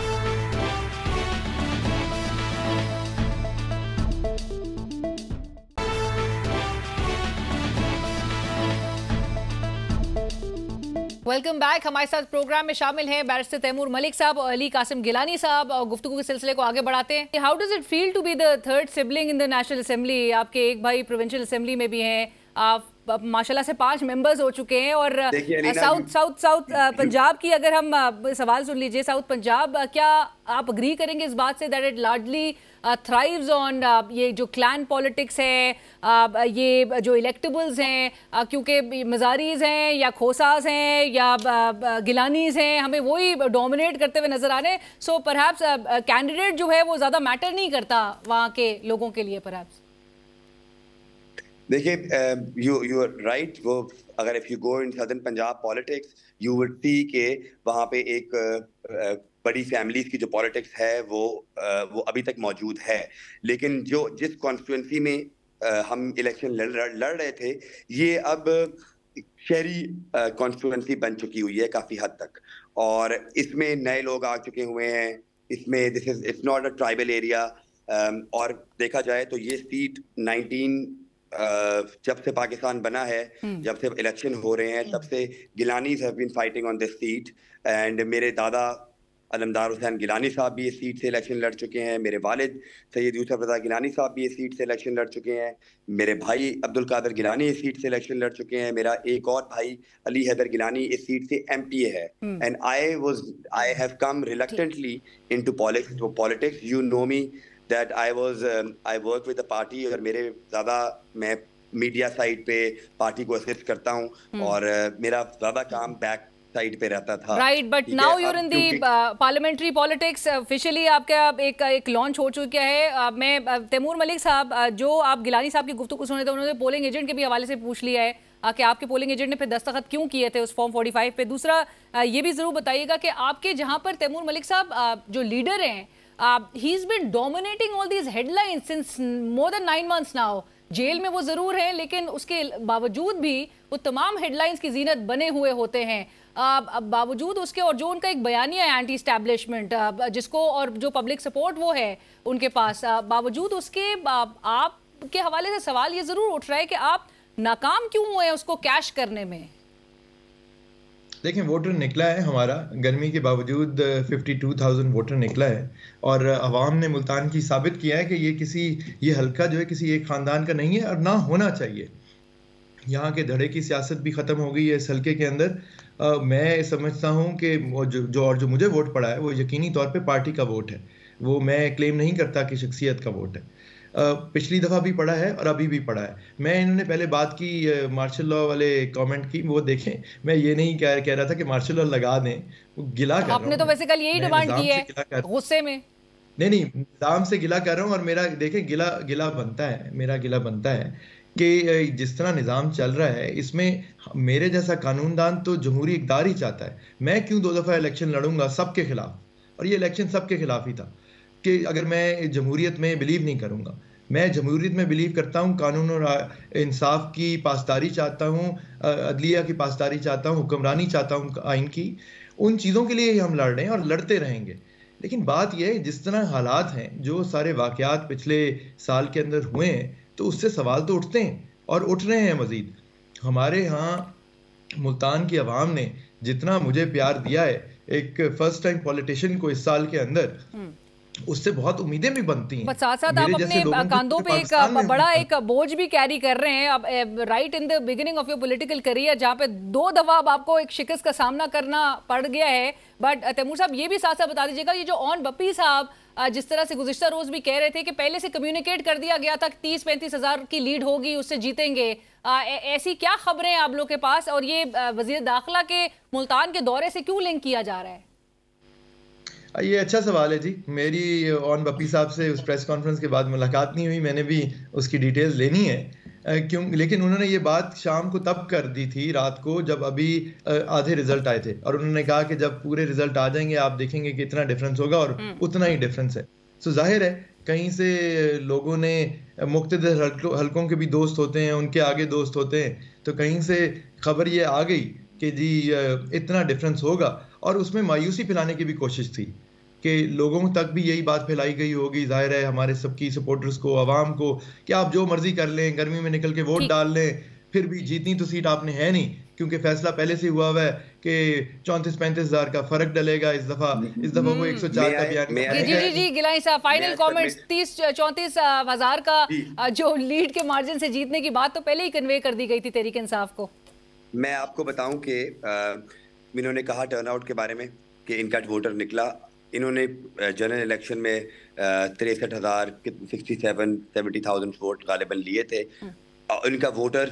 वेलकम बैक हमारे साथ प्रोग्राम में शामिल हैं बैरिस्टर तैमूर मलिक साहब और अली कासिम गिलानी साहब और गुफ्तु के सिलसिले को आगे बढ़ाते हैं how does it feel to be the third sibling in the national assembly आपके एक भाई प्रोविंशियल असेंबली में भी हैं आप माशाल्लाह से पांच मेंबर्स हो चुके हैं और साउथ साउथ साउथ पंजाब की अगर हम सवाल सुन लीजिए साउथ पंजाब क्या आप अग्री करेंगे इस बात से that it largely thrives on ये जो क्लैन पॉलिटिक्स है uh, ये जो इलेक्टेबल्स हैं uh, क्योंकि मजारीज हैं या खोसास हैं या uh, गिलानीज हैं हमें वही डोमिनेट करते हुए नजर आ रहे हैं सो परहैप्स कैंडिडेट जो है वो ज़्यादा मैटर नहीं करता वहाँ के लोगों के लिए परहैप्स देखिए यू यू आर राइट वो अगर if you go in southern Punjab politics you would see के वहाँ पे एक बड़ी फैमिलीज की जो पॉलिटिक्स है वो वो अभी तक मौजूद है लेकिन जो जिस कॉन्स्टिट्यूंसी में हम इलेक्शन लड़ लड़ रहे थे ये अब शहरी कॉन्स्टिट्यूंसी बन चुकी हुई है काफ़ी हद तक और इसमें नए लोग आ चुके हुए हैं इसमें this is it's not a tribal area और देखा जाए तो ये सीट नाइनटीन जब से पाकिस्तान बना है हम्म। जब से इलेक्शन हो रहे हैं तब हम्म। से Gilanis have been fighting on this seat and मेरे दादा अलमदार हुसैन गिलानी साहब भी इस सीट से इलेक्शन लड़ चुके हैं मेरे वालिद सैयद यूसफ रजा गिलानी साहब भी इस सीट से इलेक्शन लड़ चुके हैं मेरे भाई अब्दुल कादर गिलानी इस सीट से इलेक्शन लड़ चुके हैं मेरा एक और भाई अली हैदर गिलानी इस सीट से एम पी है and I was I have come reluctantly into politics you know me that I was I work with the party और मेरे ज़्यादा मैं मीडिया साइड पे पार्टी को असिस्ट करता हूँ हम्म। और uh, मेरा ज़्यादा काम बैक साइड पे रहता था right but now you're in the parliamentary politics officially आपके आपका एक एक लॉन्च हो चुका है uh, मैं uh, तैमूर मलिक साहब uh, जो आप गिलानी साहब की गुफ्तु सुने थे उन्होंने पोलिंग एजेंट के भी हवाले से पूछ लिया है कि आपके पोलिंग एजेंट ने फिर दस्तखत क्यों किए थे उस फॉर्म 45 पे दूसरा uh, ये भी ज़रूर बताइएगा कि आपके जहां पर तैमूर मलिक साहब uh, जो लीडर हैं Uh, he's been dominating all these headlines since more than nine months now. Jail में वो ज़रूर है लेकिन उसके बावजूद भी वो तमाम हेडलाइंस की जीनत बने हुए होते हैं अब बावजूद उसके और जो उनका एक बयानिया है एंटी स्टैब्लिशमेंट जिसको और जो पब्लिक सपोर्ट वो है उनके पास बावजूद उसके आप के हवाले से सवाल ये ज़रूर उठ रहा है कि आप नाकाम क्यों हुए हैं उसको कैश करने में देखिए वोटर निकला है हमारा गर्मी के बावजूद 52,000 वोटर निकला है और आवाम ने मुल्तान की साबित किया है कि ये किसी ये हल्का जो है किसी एक ख़ानदान का नहीं है और ना होना चाहिए यहाँ के धड़े की सियासत भी ख़त्म हो गई है इस हल्के के अंदर आ, मैं समझता हूँ कि जो, जो और जो मुझे वोट पड़ा है वो यकीनी तौर पर पार्टी का वोट है वो मैं क्लेम नहीं करता कि शख्सियत का वोट है पिछली दफ़ा भी पढ़ा है और अभी भी पढ़ा है मैं इन्होंने पहले बात की मार्शल लॉ वाले कमेंट की वो देखें मैं ये नहीं कह कह रहा था कि मार्शल लॉ लगा दें वो गिला कर आपने तो वैसे कल यही डिमांड की है गुस्से में नहीं नहीं निज़ाम से गिला कर रहा हूँ और मेरा देखें गिला गिला बनता है मेरा गिला बनता है कि जिस तरह निज़ाम चल रहा है इसमें मेरे जैसा कानूनदान तो जमहूरी इकदार ही चाहता है मैं क्यों दो दफ़ा इलेक्शन लड़ूंगा सबके खिलाफ और ये इलेक्शन सबके खिलाफ ही था कि अगर मैं जमहूरीत में बिलीव नहीं करूँगा मैं जमहूरीत में बिलीव करता हूँ कानून और इंसाफ की पासदारी चाहता हूँ अदलिया की पासदारी चाहता हूँ हुक्मरानी चाहता हूँ आइन की उन चीज़ों के लिए ही हम लड़ रहे हैं और लड़ते रहेंगे लेकिन बात यह है जिस तरह हालात हैं जो सारे वाक़ात पिछले साल के अंदर हुए हैं तो उससे सवाल तो उठते हैं और उठ रहे हैं मज़ीद हमारे यहाँ मुल्तान की आवाम ने जितना मुझे प्यार दिया है एक फ़र्स्ट टाइम पॉलिटिशियन को इस साल के अंदर हम्म। उससे बहुत उम्मीदें भी बनती हैं साथ साथ आप अपने कांधों पे एक बड़ा एक बोझ भी कैरी कर रहे हैं अब right in the beginning of your political career जहाँ पे दो दफा आपको एक शिकस्त का सामना करना पड़ गया है बट तैमूर साहब ये भी साथ साथ बता दीजिएगा ये जो ऑन बपी साहब जिस तरह से गुजश्ता रोज भी कह रहे थे कि पहले से कम्युनिकेट कर दिया गया था तीस पैंतीस हजार की लीड होगी उससे जीतेंगे ऐसी क्या खबरें हैं आप लोग के पास और ये वजीर दाखिला के मुल्तान के दौरे से क्यों लिंक किया जा रहा है ये अच्छा सवाल है जी मेरी ऑन बप्पी साहब से उस प्रेस कॉन्फ्रेंस के बाद मुलाकात नहीं हुई मैंने भी उसकी डिटेल्स लेनी है क्यों लेकिन उन्होंने ये बात शाम को तब कर दी थी रात को जब अभी आधे रिजल्ट आए थे और उन्होंने कहा कि जब पूरे रिजल्ट आ जाएंगे आप देखेंगे कि इतना डिफरेंस होगा और हम्म। उतना ही डिफरेंस है सो जाहिर है कहीं से लोगों ने मुख्तर हल्कों के भी दोस्त होते हैं उनके आगे दोस्त होते हैं तो कहीं से खबर ये आ गई कि जी इतना डिफरेंस होगा और उसमें मायूसी फैलाने की भी कोशिश थी कि लोगों तक भी यही बात फैलाई गई होगी जाहिर है हमारे सबकी सपोर्टर्स को आवाम को कि आप जो मर्जी कर लें गर्मी में निकल के वोट डाल लें फिर भी जीतनी तो सीट आपने है नहीं क्योंकि फैसला पहले से हुआ हुआ है कि चौंतीस पैंतीस हजार का फर्क डलेगा इस दफा इस दफा वो हम्म। एक सौ चार का बयान जी जी जी गिलाई साहब फाइनल कमेंट्स तीस चौंतीस हजार का जो लीड के मार्जिन से जीतने की बात तो पहले ही कन्वे कर दी गई थी तहरीक इंसाफ को मैं आपको बताऊं कि इन्होंने कहा टर्नआउट के बारे में कि इनका वोटर निकला इन्होंने जनरल इलेक्शन में तिरसठ हज़ार sixty seven seventy thousand vote गालिबन लिए थे और हम्म। इनका वोटर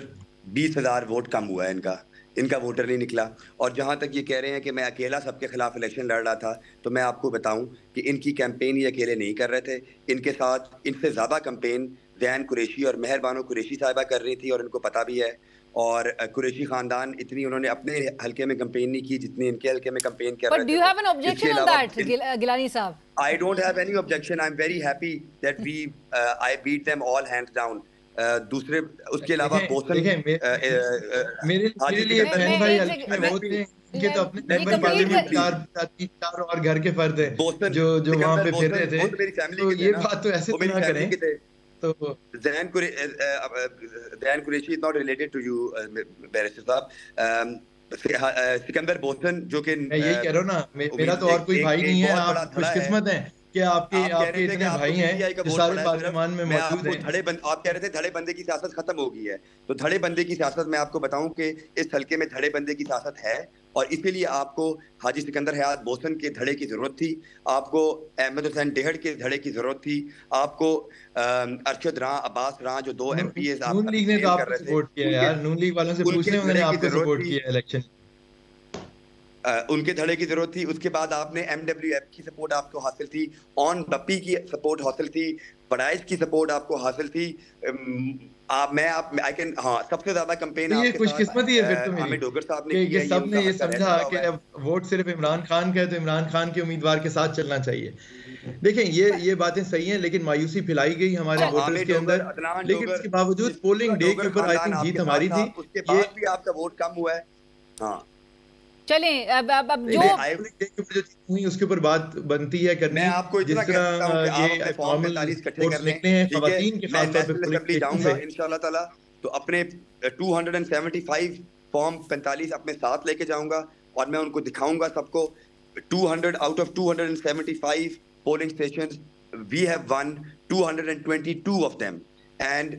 बीस हज़ार वोट कम हुआ है इनका इनका वोटर नहीं निकला और जहाँ तक ये कह रहे हैं कि मैं अकेला सबके खिलाफ इलेक्शन लड़ रहा था तो मैं आपको बताऊं कि इनकी कैंपेन ये अकेले नहीं कर रहे थे इनके साथ इनसे ज़्यादा कैंपेन जैन कुरेशी और मेहरबानो कुरेशी साहिबा कर रही थी और इनको पता भी है और कुरैशी खानदान इतनी उन्होंने अपने हल्के में कंपेन नहीं की जितनी इनके हल्के में कंपेन कर But रहे हैं Gilani sahab I don't have any objection I am very happy that we I beat them all hands down दूसरे उसके अलावा बोसन uh, uh, uh, मेरे मेरे लिए बहन भाई तो अपने चार और घर के फर्द जो जो वहाँ पे फिर रहे थे तो ये बात तो ऐसे करें तो साहब हाँ, सिकंदर बोसन जो कि मैं यही कह रहा ना मेरा तो और कोई भाई नहीं है आप खुशकिस्मत हैं कि आपके आपके इतने भाई हैं जो सारे में मौजूद हैं धड़े आप कह रहे थे धड़े बंदे की सियासत खत्म हो गई है तो धड़े बंदे की सियासत मैं आपको बताऊं कि इस हलके में धड़े बंदे की सियासत है और इसके लिए आपको हाजी सिकंदर हयात बोसन के धड़े की ज़रूरत थी आपको अहमद हुसैन डेहड़ के धड़े की ज़रूरत थी आपको अरशद रहा अब्बास रहा जो दो एम पी एस उनके धड़े की जरूरत थी उसके बाद आपने एम डब्ल्यू एफ की सपोर्ट आपको हासिल थी ऑन बप्पी की सपोर्ट हासिल थी बड़ाइज की सपोर्ट आपको हासिल थी आप मैं आप आई कैन हाँ सबसे ज्यादा कंपेन ये है फिर डोगर तो साहब ने ये समझा कि वोट सिर्फ इमरान खान का है तो इमरान खान के उम्मीदवार के साथ चलना चाहिए देखें ये ये बातें सही हैं लेकिन मायूसी फैलाई गई हमारे हाँ, वोटर्स के अंदर लेकिन इसके बावजूद पोलिंग डे के ऊपर आई थिंक जीत हमारी थी उसके बाद भी आपका वोट कम हुआ है हाँ चलें अब अब, अब जो जो हुई उसके ऊपर बात बनती है करने मैं आपको इतना कहता हूं कि आप अपने फॉर्म में तारीफ इकट्ठे कर लें ठीक है मैं नेशनल असेंबली जाऊंगा इंशाल्लाह ताला तो अपने 275 फॉर्म 45 अपने साथ लेके जाऊंगा और मैं उनको दिखाऊंगा सबको 200 out of 275 polling stations we have won 222 of them and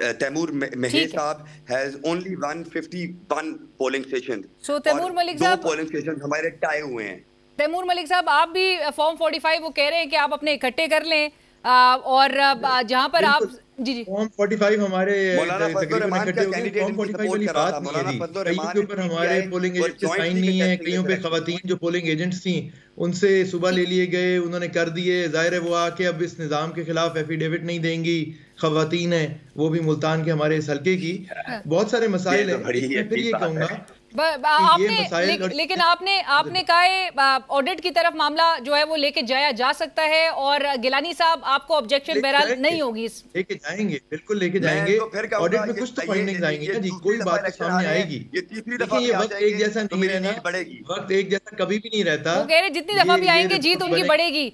Taimur uh, Mahesh sahab has only 151 polling station so Taimur Malik sahab polling station हमारे टाए हुए हैं तैमूर मलिक साहब आप भी फॉर्म फोर्टी फाइव वो कह रहे हैं कि आप अपने इकट्ठे कर लें uh, और uh, जहां पर आप उनसे सुबह ले लिए गए उन्होंने कर दिए जाहिर है वो आके अब इस निज़ाम के खिलाफ एफिडेविट नहीं देंगी खातन है वो भी मुल्तान के हमारे इस हल्के की हाँ। बहुत सारे मसाइल तो है फिर ये कहूँगा आपने ले, लेकिन आपने आपने कहा ऑडिट की तरफ मामला जो है वो लेके जाया जा सकता है और गिलानी साहब आपको ऑब्जेक्शन बहरहाल नहीं होगी लेके जाएंगे बिल्कुल लेके जाएंगे ऑडिट तो में कुछ तो फाइंडिंग आएंगे ना जी कोई बात सामने आएगी ये वक्त एक जैसा तो नहीं रहना वक्त एक जैसा कभी भी नहीं रहता कह रहे जितनी दफा भी आएंगे जीत उनकी बढ़ेगी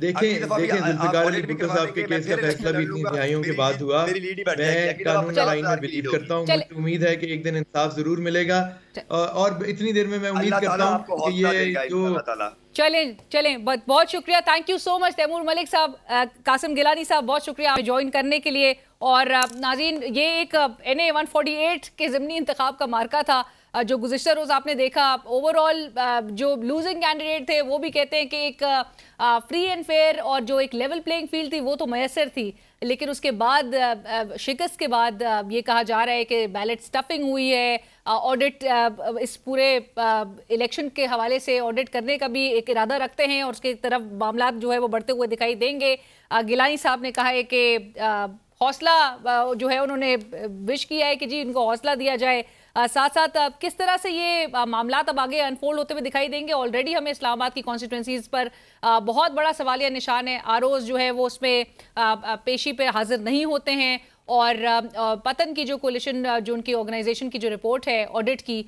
देखें देखें जुल्फिकार भुट्टो साहब के केस का फैसला भी इतनी दिहाइयों के बाद हुआ मैं कानून लाइन में बिलीव करता मुझे उम्मीद है कि एक दिन इंसाफ जरूर मिलेगा और इतनी देर में मैं उम्मीद करता हूँ कि ये जो चलें चलें बहुत शुक्रिया thank you so much Taimur Malik sahab Qasim Gilani साहब बहुत शुक्रिया ज्वाइन करने के लिए और नाजीन ये एक N A one forty eight के ज़मनी इंतखाब का मार्का था जो गुजशत रोज़ आपने देखा ओवरऑल जो लूजिंग कैंडिडेट थे वो भी कहते हैं कि एक फ्री एंड फेयर और जो एक लेवल प्लेइंग फील्ड थी वो तो मैसर थी लेकिन उसके बाद शिकस्त के बाद ये कहा जा रहा है कि बैलेट स्टफिंग हुई है ऑडिट इस पूरे इलेक्शन के हवाले से ऑडिट करने का भी एक इरादा रखते हैं और उसके तरफ मामला जो है वो बढ़ते हुए दिखाई देंगे गिलानी साहब ने कहा है कि हौसला जो है उन्होंने विश किया है कि जी इनको हौसला दिया जाए साथ साथ किस तरह से ये मामला अब आगे अनफोल्ड होते हुए दिखाई देंगे ऑलरेडी हमें इस्लामाबाद की कॉन्स्टिट्यूंसीज पर बहुत बड़ा सवालिया निशान है आरोज जो है वो उसमें पेशी पे हाजिर नहीं होते हैं और पतन की जो कोलिशन जो उनकी ऑर्गेनाइजेशन की जो रिपोर्ट है ऑडिट की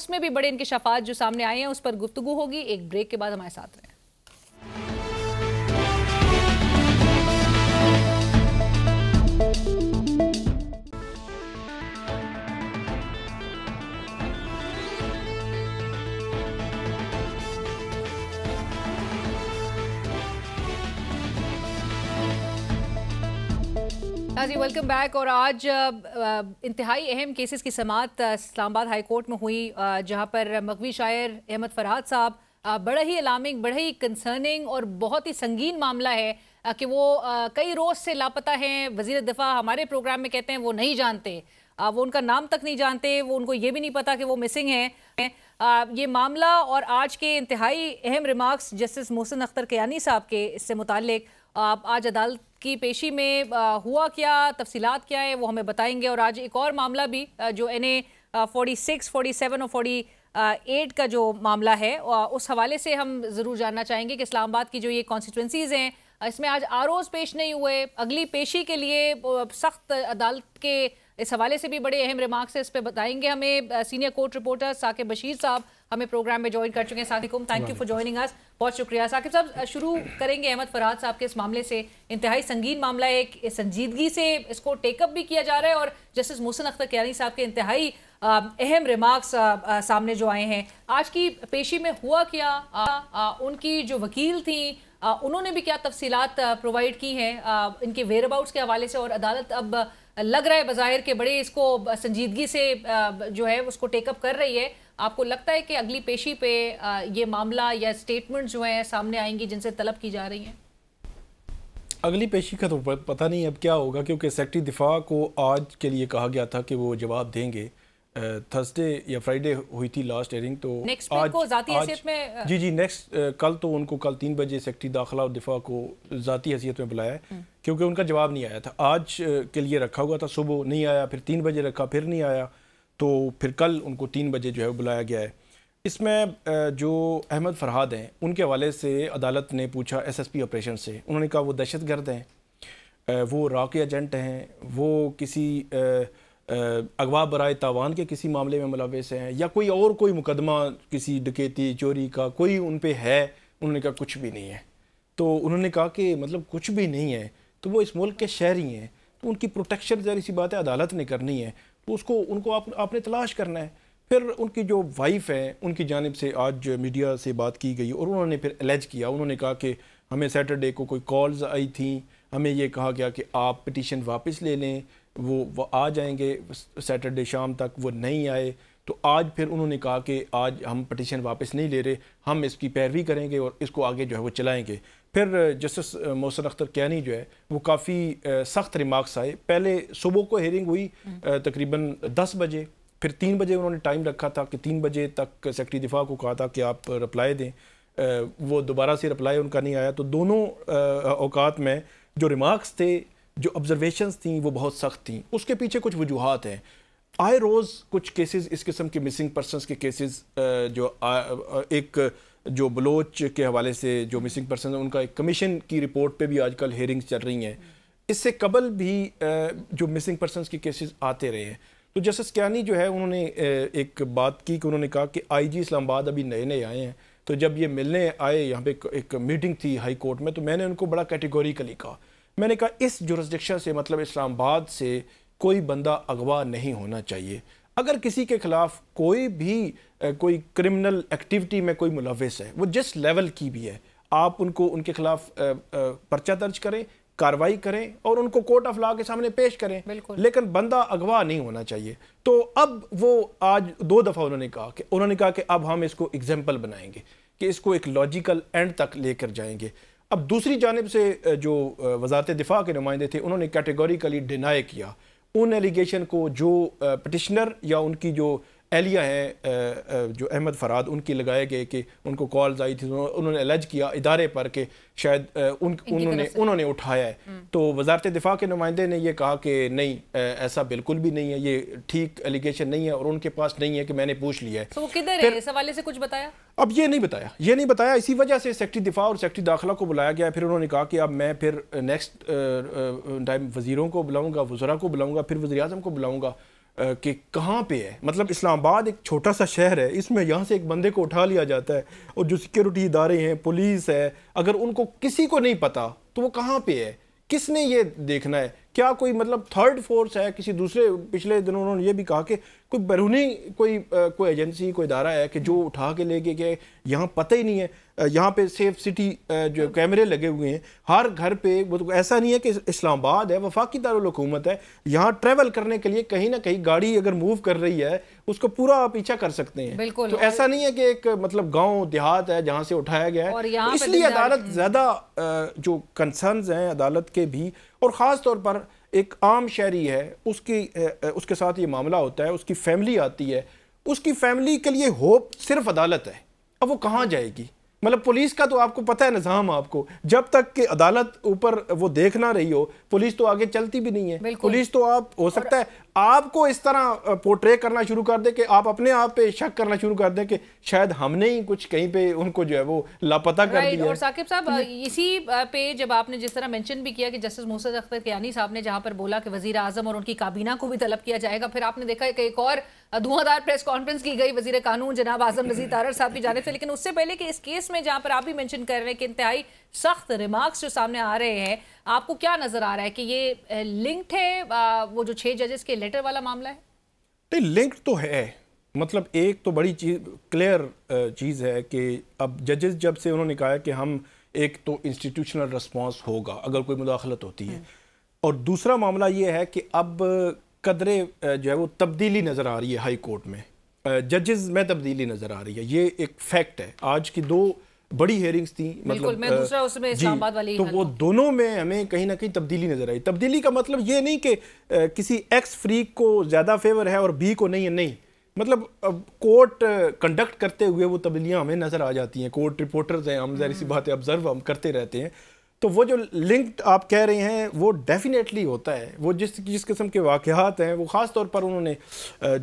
उसमें भी बड़े इनके शफात जो सामने आए हैं उस पर गुफ्तु होगी एक ब्रेक के बाद हमारे साथ रहें नाजी वेलकम बैक और आज इंतहाई अहम केसेस की समात इस्लामाबाद हाई कोर्ट में हुई जहां पर मकवी शायर अहमद फरहाद साहब बड़ा ही अलार्मिंग बड़ा ही कंसर्निंग और बहुत ही संगीन मामला है कि वो कई रोज़ से लापता हैं वजीर दफा हमारे प्रोग्राम में कहते हैं वो नहीं जानते वो उनका नाम तक नहीं जानते वो उनको ये भी नहीं पता कि वो मिसिंग हैं ये मामला और आज के इंतहाई अहम रिमार्क्स जस्टिस मोहसिन अख्तर कयानी साहब के इससे मुतक आज अदालत की पेशी में हुआ क्या तफसीलात क्या है वो हमें बताएंगे और आज एक और मामला भी जो N A forty six forty seven और फोर्टी एट का जो मामला है उस हवाले से हम ज़रूर जानना चाहेंगे कि इस्लामाबाद की जो ये कॉन्स्टिट्यूंसीज़ हैं इसमें आज आरोज पेश नहीं हुए अगली पेशी के लिए सख्त अदालत के इस हवाले से भी बड़े अहम रिमार्क से इस पर बताएंगे हमें senior court reporter Saqib Bashir sahab हमें प्रोग्राम में ज्वाइन कर चुके हैं Saqib thank you for joining us बहुत शुक्रिया साकिब साहब शुरू करेंगे अहमद फराज साहब के इस मामले से इंतहाई संगीन मामला है एक संजीदगी से इसको टेकअप भी किया जा रहा है और जस्टिस मोहसिन अख्तर कैनी साहब के इंतहाई अहम रिमार्क्स सामने जो आए हैं आज की पेशी में हुआ क्या आ, आ, उनकी जो वकील थी आ, उन्होंने भी क्या तफसीलात प्रोवाइड की हैं इनके वेयर अबाउट्स के हवाले से और अदालत अब लग रहा है बाहिर के बड़े इसको संजीदगी से जो है उसको टेकअप कर रही है आपको लगता है कि अगली पेशी पे ये मामला या स्टेटमेंट जो है सामने आएंगी जिनसे तलब की जा रही है अगली पेशी का तो पता नहीं अब क्या होगा क्योंकि सेक्रेटरी दिफा को आज के लिए कहा गया था कि वो जवाब देंगे थर्सडे या फ्राइडे हुई थी लास्ट एयरिंग तो आज, को आज में जी जी नेक्स्ट कल तो उनको कल तीन बजे सेक्रेटरी दाखिला और दिफा को ज़ाती हैसियत में बुलाया है हम्म। क्योंकि उनका जवाब नहीं आया था आज के लिए रखा हुआ था सुबह नहीं आया फिर तीन बजे रखा फिर नहीं आया तो फिर कल उनको तीन बजे जो है बुलाया गया है इसमें जो अहमद फरहाद हैं उनके हवाले से अदालत ने पूछा एसएसपी ऑपरेशन से उन्होंने कहा वो दहशत गर्द हैं वो रॉ के एजेंट हैं वो किसी अगवा बरए तावान के किसी मामले में मुलवस हैं या कोई और कोई मुकदमा किसी डकैती चोरी का कोई उन पर है उन्होंने कहा कुछ भी नहीं है तो उन्होंने कहा कि मतलब कुछ भी नहीं है तो वो इस मुल्क के शहरी हैं तो उनकी प्रोटेक्शन जहरी सी बात है अदालत ने करनी है तो उसको उनको आप, आपने तलाश करना है फिर उनकी जो वाइफ है उनकी जानब से आज मीडिया से बात की गई और उन्होंने फिर एलेज किया उन्होंने कहा कि हमें सैटरडे को कोई कॉल्स आई थी हमें ये कहा गया कि आप पटिशन वापस ले लें वो, वो आ जाएंगे सैटरडे शाम तक वो नहीं आए तो आज फिर उन्होंने कहा कि आज हम पटिशन वापस नहीं ले रहे हम इसकी पैरवी करेंगे और इसको आगे जो है वो चलाएंगे फिर जस्टिस मोहसन अख्तर कैनी जो है वो काफ़ी सख्त रिमार्क्स आए पहले सुबह को हेयरिंग हुई हम्म। तकरीबन दस बजे फिर तीन बजे उन्होंने टाइम रखा था कि तीन बजे तक सेक्रटरी दिफा को कहा था कि आप रिप्लाई दें वो दोबारा से रिप्लाई उनका नहीं आया तो दोनों अवकात में जो रिमार्क्स थे जो ऑब्जर्वेशंस थी वो बहुत सख्त थी उसके पीछे कुछ वजूहत हैं आए रोज़ कुछ केसेस इस किस्म के मिसिंग पर्सनस के केसेस जो आ, एक जो बलोच के हवाले से जो मिसिंग पर्सन है उनका एक कमीशन की रिपोर्ट पे भी आजकल हेयरिंग्स चल रही हैं इससे कबल भी जो मिसिंग पर्सन के केसेस आते रहे हैं तो जस्टिस कैनी जो है उन्होंने एक बात की कि उन्होंने कहा कि आई जी इस्लामाबाद अभी नए नए आए हैं तो जब ये मिलने आए यहाँ पे एक मीटिंग थी हाई कोर्ट में तो मैंने उनको बड़ा कैटेगोरिकली कहा मैंने कहा इस जुरस्डिक्शन से मतलब इस्लामाबाद से कोई बंदा अगवा नहीं होना चाहिए अगर किसी के खिलाफ कोई भी कोई क्रिमिनल एक्टिविटी में कोई मुलविस है वो जिस लेवल की भी है आप उनको उनके खिलाफ पर्चा दर्ज करें कार्रवाई करें और उनको कोर्ट ऑफ लॉ के सामने पेश करें लेकिन बंदा अगवा नहीं होना चाहिए तो अब वो आज दो दफ़ा उन्होंने कहा कि उन्होंने कहा कि अब हम इसको एग्जाम्पल बनाएंगे कि इसको एक लॉजिकल एंड तक लेकर जाएंगे अब दूसरी जानब से जो वजारत दिफा के नुमाइंदे थे उन्होंने कैटेगोरिकली डिनाई किया उन एलिगेशन को जो पटिशनर या उनकी जो एहलिया हैं जो अहमद फराद उनकी लगाए गए कि उनको कॉल्स आई थी उन्होंने एलर्ज किया इदारे पर कि शायद उन उन्होंने उन्होंने उठाया है हम्म। तो वजारत दिफा के नुमाइंदे ने यह कहा कि नहीं ऐसा बिल्कुल भी नहीं है ये ठीक एलिगेशन नहीं है और उनके पास नहीं है कि मैंने पूछ लिया है तो हवाले से कुछ बताया अब ये नहीं बताया ये नहीं बताया इसी वजह से सेक्रेटरी दिफा और सेक्रेटरी दाखिला को बुलाया गया फिर उन्होंने कहा कि अब मैं फिर नेक्स्ट टाइम वजीरों को बुलाऊंगा वजरा को बुलाऊंगा फिर वजी को बुलाऊंगा कि कहाँ पे है मतलब इस्लामाबाद एक छोटा सा शहर है इसमें यहाँ से एक बंदे को उठा लिया जाता है और जो सिक्योरिटी इदारे हैं पुलिस है अगर उनको किसी को नहीं पता तो वो कहाँ पे है किसने ये देखना है क्या कोई मतलब थर्ड फोर्स है किसी दूसरे पिछले दिनों उन्होंने ये भी कहा कि कोई बैरूनी कोई कोई एजेंसी कोई इदारा है कि जो उठा के लेके गए यहाँ पता ही नहीं है यहाँ पे सेफ सिटी जो कैमरे लगे हुए हैं हर घर पे वो तो ऐसा नहीं है कि इस्लामाबाद है वफाकी दारकूमत है यहाँ ट्रेवल करने के लिए कहीं ना कहीं गाड़ी अगर मूव कर रही है उसको पूरा पीछा कर सकते हैं बिल्कुल तो ऐसा नहीं है कि एक मतलब गांव देहात है जहाँ से उठाया गया है तो इसलिए अदालत ज़्यादा जो कंसर्न हैं अदालत के भी और ख़ास तौर पर एक आम शहरी है उसकी उसके साथ ये मामला होता है उसकी फैमिली आती है उसकी फैमिली के लिए होप सिर्फ अदालत है अब वो कहाँ जाएगी मतलब पुलिस का तो आपको पता है निज़ाम आपको जब तक कि अदालत ऊपर वो देख ना रही हो पुलिस तो आगे चलती भी नहीं है पुलिस तो आप हो सकता है आपको इस तरह पोर्ट्रे करना शुरू कर दे कि आप अपने आप पे शक करना शुरू कर दें कि शायद हमने ही कुछ कहीं पे उनको जो है वो लापता कर दिया और साकिब साहब इसी पे जब आपने जिस तरह मेंशन भी किया कि जस्टिस मोहसद अख्तर कियानी साहब ने जहां पर बोला कि वजीर आजम और उनकी काबीना को भी तलब किया जाएगा फिर आपने देखा कि एक और धुआंधार प्रेस कॉन्फ्रेंस की गई वजीर कानून जनाब आजम नजीर तारर साहब की जाने से लेकिन उससे पहले कि इस केस में जहाँ पर आप भी मैंशन कर रहे हैं कि इंतहाई सख्त रिमार्क्स जो सामने आ रहे हैं आपको क्या नजर आ रहा है कि ये लिंक है वो जो छह जजेस के लेटर वाला मामला है नहीं लिंक तो है मतलब एक तो बड़ी चीज क्लियर चीज़ है कि अब जजेस जब से उन्होंने कहा कि हम एक तो इंस्टीट्यूशनल रिस्पॉन्स होगा अगर कोई मुदाखलत होती है हम्म। और दूसरा मामला ये है कि अब कदरे जो है वो तब्दीली नज़र आ रही है हाई कोर्ट में जजेस में तब्दीली नज़र आ रही है ये एक फैक्ट है आज की दो बड़ी हेयरिंग्स थी मतलब मैं दूसरा उसमें इस्लामाबाद वाली तो वो दोनों में हमें कहीं ना कहीं तब्दीली नजर आई तब्दीली का मतलब ये नहीं कि किसी एक्स फ्रीक को ज़्यादा फेवर है और बी को नहीं है नहीं मतलब अब कोर्ट कंडक्ट करते हुए वो तब्दीलियाँ हमें नज़र आ जाती हैं कोर्ट रिपोर्टर्स हैं हम हम्म। जर सी बात ऑब्जर्व हम करते रहते हैं तो वो जो लिंक्ड आप कह रहे हैं वो डेफिनेटली होता है वो जिस जिस किस्म के वाक़ात हैं वो ख़ास तौर पर उन्होंने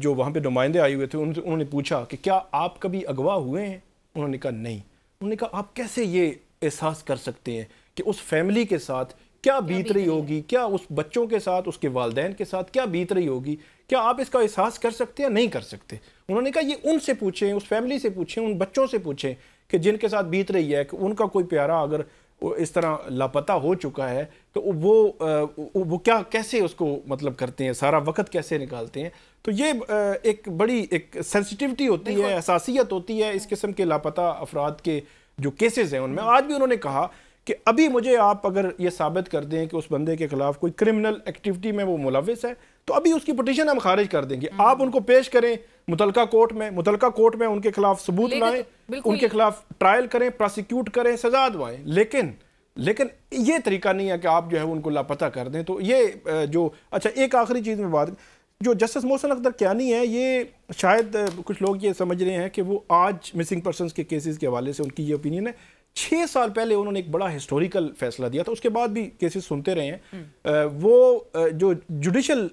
जो वहाँ पे नुमाइंदे आए हुए थे उन उन्होंने पूछा कि क्या आप कभी अगवा हुए हैं उन्होंने कहा नहीं उन्होंने कहा आप कैसे ये एहसास कर सकते हैं कि उस फैमिली के साथ क्या बीत रही होगी क्या उस बच्चों के साथ उसके वालदेन के साथ क्या बीत रही होगी क्या आप इसका एहसास कर सकते हैं नहीं कर सकते उन्होंने कहा ये उनसे पूछें उस फैमिली से पूछें उन बच्चों से पूछें कि जिनके साथ बीत रही है कि उनका कोई प्यारा अगर इस तरह लापता हो चुका है तो वो वो क्या कैसे उसको मतलब करते हैं सारा वक्त कैसे निकालते हैं तो ये एक बड़ी एक सेंसिटिविटी होती है हसासीत होती है इस किस्म के लापता अफराद के जो केसेस हैं उनमें हम्म। आज भी उन्होंने कहा कि अभी मुझे आप अगर ये साबित कर दें कि उस बंदे के खिलाफ कोई क्रिमिनल एक्टिविटी में वो मुलविस है तो अभी उसकी पटिशन हम खारिज कर देंगे हम्म। आप उनको पेश करें मुतलका कोर्ट में मुतलका कोर्ट में उनके खिलाफ सबूत लाएं उनके खिलाफ ट्रायल करें प्रोसिक्यूट करें सजा दवाएं लेकिन लेकिन ये तरीका नहीं है कि आप जो है उनको लापता कर दें तो ये जो अच्छा एक आखिरी चीज़ में बात जो जस्टिस मोहसन अख्तर क्यानी है ये शायद कुछ लोग ये समझ रहे हैं कि वो आज मिसिंग पर्सन के केसेस के हवाले से उनकी ये ओपिनियन है छः साल पहले उन्होंने एक बड़ा हिस्टोरिकल फैसला दिया था उसके बाद भी केसेस सुनते रहे हैं हम्म। वो जो जुडिशल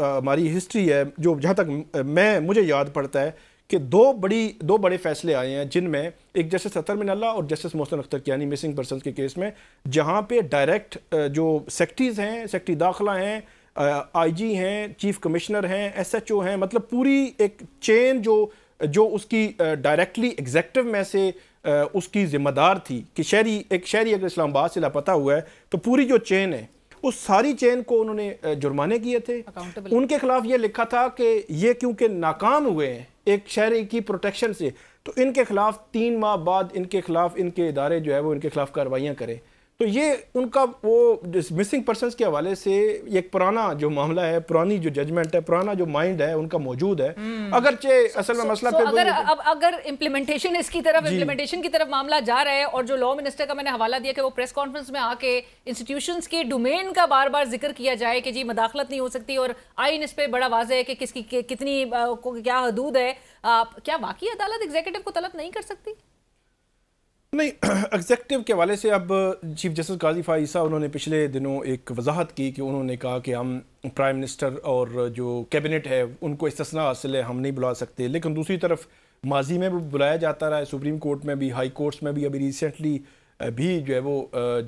हमारी हिस्ट्री है जो जहाँ तक मैं मुझे याद पड़ता है कि दो बड़ी दो बड़े फैसले आए हैं जिनमें एक जस्टिस अतर मिनल्ला और justice Mohsin Akhtar Kayani missing person के केस में जहाँ पे डायरेक्ट जो सेक्ट्रीज़ हैं सेक्ट्री दाखिला हैं आईजी हैं चीफ कमिश्नर हैं एसएचओ हैं मतलब पूरी एक चेन जो जो उसकी डायरेक्टली एग्जेक्टिव में से उसकी जिम्मेदार थी कि शहरी एक शहरी अगर इस्लामाबाद से लापता हुआ है तो पूरी जो चेन है उस सारी चेन को उन्होंने जुर्माने किए थे उनके खिलाफ ये लिखा था कि ये क्योंकि नाकाम हुए हैं एक शहरी की प्रोटेक्शन से तो इनके खिलाफ तीन माह बाद इनके खिलाफ इनके इदारे जो है वो इनके खिलाफ कार्रवाइयाँ करें तो ये उनका वो मिसिंग पर्सन के हवाले से एक पुराना जो मामला है पुरानी जो जजमेंट है पुराना जो माइंड है उनका मौजूद है हम्म। अगर चे असल में मसला पे अगर अब अगर इम्प्लीमेंटेशन इसकी तरफ इम्प्लीमेंटेशन की तरफ मामला जा रहा है और जो लॉ मिनिस्टर का मैंने हवाला दिया कि वो प्रेस कॉन्फ्रेंस में आके इंस्टीट्यूशन के डोमेन का बार बार जिक्र किया जाए कि जी मदाखलत नहीं हो सकती और आइन इस पर बड़ा वाजह है कि किसकी कितनी क्या हदूद है क्या वाकई अदालत एग्जीक्यूटिव को तलब नहीं कर सकती नहीं एग्जेक्टिव [CLEARS THROAT] के हवाले से अब चीफ जस्टिस गाजी फ़ाइसा उन्होंने पिछले दिनों एक वजाहत की कि उन्होंने कहा कि हम प्राइम मिनिस्टर और जो कैबिनेट है उनको इसतना हासिल है हम नहीं बुला सकते लेकिन दूसरी तरफ माजी में भी बुलाया जाता रहा है सुप्रीम कोर्ट में भी हाई कोर्ट्स में भी अभी रिसेंटली भी जो है वो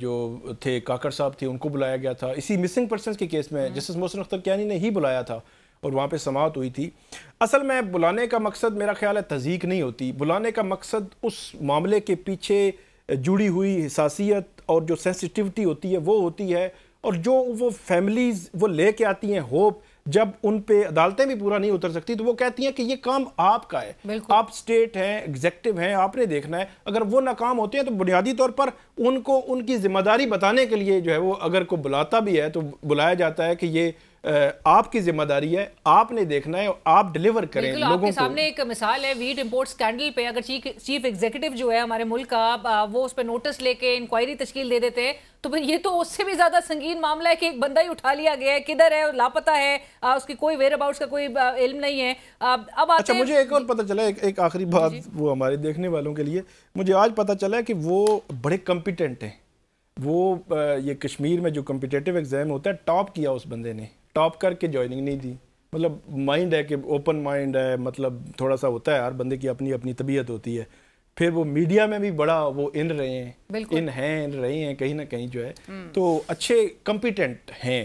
जो थे काकर साहब थे उनको बुलाया गया था इसी मिसिंग पर्सन के केस में जस्टिस मोहसिन अख्तर क्या ने ही बुलाया था और वहाँ पर समात हुई थी असल में बुलाने का मकसद मेरा ख्याल है तजीक नहीं होती बुलाने का मकसद उस मामले के पीछे जुड़ी हुई हिसासीत और जो सेंसिटिविटी होती है वो होती है और जो वो फैमिलीज़ वो ले के आती हैं होप जब उन पे अदालतें भी पूरा नहीं उतर सकती तो वो कहती हैं कि ये काम आपका है आप स्टेट हैं एग्जेक्टिव हैं आपने देखना है अगर वो नाकाम होते हैं तो बुनियादी तौर पर उनको उनकी जिम्मेदारी बताने के लिए जो है वो अगर को बुलाता भी है तो बुलाया जाता है कि ये आपकी जिम्मेदारी है आपने देखना है आप डिलीवर करें लोगों आपके को सामने एक मिसाल है वीट इंपोर्ट स्कैंडल पे अगर चीफ चीफ एग्जीक्यूटिव जो है हमारे मुल्क का वो उस पर नोटिस लेके इंक्वायरी तश्ल दे देते हैं तो फिर ये तो उससे भी ज्यादा संगीन मामला है कि एक बंदा ही उठा लिया गया है किधर है लापता है आ, उसकी कोई वेयर अबाउट का कोई इल्म नहीं है अब अब अच्छा मुझे एक और पता चला एक, एक आखिरी बात वो हमारे देखने वालों के लिए मुझे आज पता चला है कि वो बड़े कॉम्पिटेंट हैं वो ये कश्मीर में जो कम्पिटेटिव एग्ज़ाम होता है टॉप किया उस बंदे ने टॉप करके ज्वाइनिंग नहीं दी मतलब माइंड है कि ओपन माइंड है मतलब थोड़ा सा होता है हर बंदे की अपनी अपनी तबीयत होती है फिर वो मीडिया में भी बड़ा वो इन रहे हैं इन हैं इन रहे हैं कहीं ना कहीं जो है हम्म। तो अच्छे कंपिटेंट हैं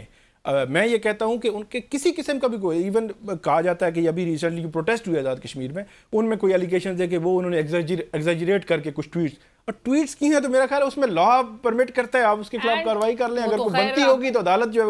आ, मैं ये कहता हूँ कि उनके किसी किस्म का भी कोई इवन कहा जाता है कि अभी रिसेंटली प्रोटेस्ट हुए आज़ाद कश्मीर में उनमें कोई एलिगेशन है कि वो उन्होंने एग्जैजरेट करके कुछ ट्वीट और ट्वीट्स की हैं तो मेरा ख्याल है उसमें लॉ परमिट करता है आप उसके खिलाफ कार्रवाई कर लें अगर तो बनती होगी तो अदालत जो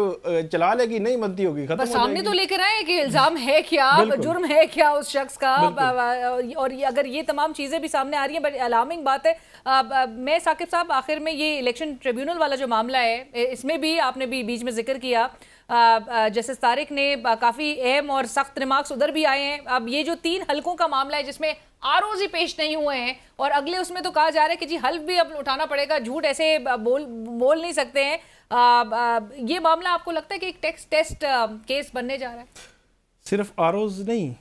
चला लेगी नहीं बनती होगी खत्म हो सामने तो लेकर आए कि इल्जाम है क्या जुर्म है क्या उस शख्स का और अगर ये तमाम चीजें भी सामने आ रही है बट अलार्मिंग बात है आ, मैं साकिब साहब आखिर में ये इलेक्शन ट्रिब्यूनल वाला जो मामला है इसमें भी आपने भी बीच में जिक्र किया जैसे तारिक ने काफ़ी अहम और सख्त रिमार्क्स उधर भी आए हैं अब ये जो तीन हल्कों का मामला है जिसमें आर ही पेश नहीं हुए हैं और अगले उसमें तो कहा जा रहा है कि जी हल्फ भी अब उठाना पड़ेगा झूठ ऐसे बोल बोल नहीं सकते हैं ये मामला आपको लगता है कि एक टेक्स टेस्ट केस बनने जा रहा है सिर्फ आर नहीं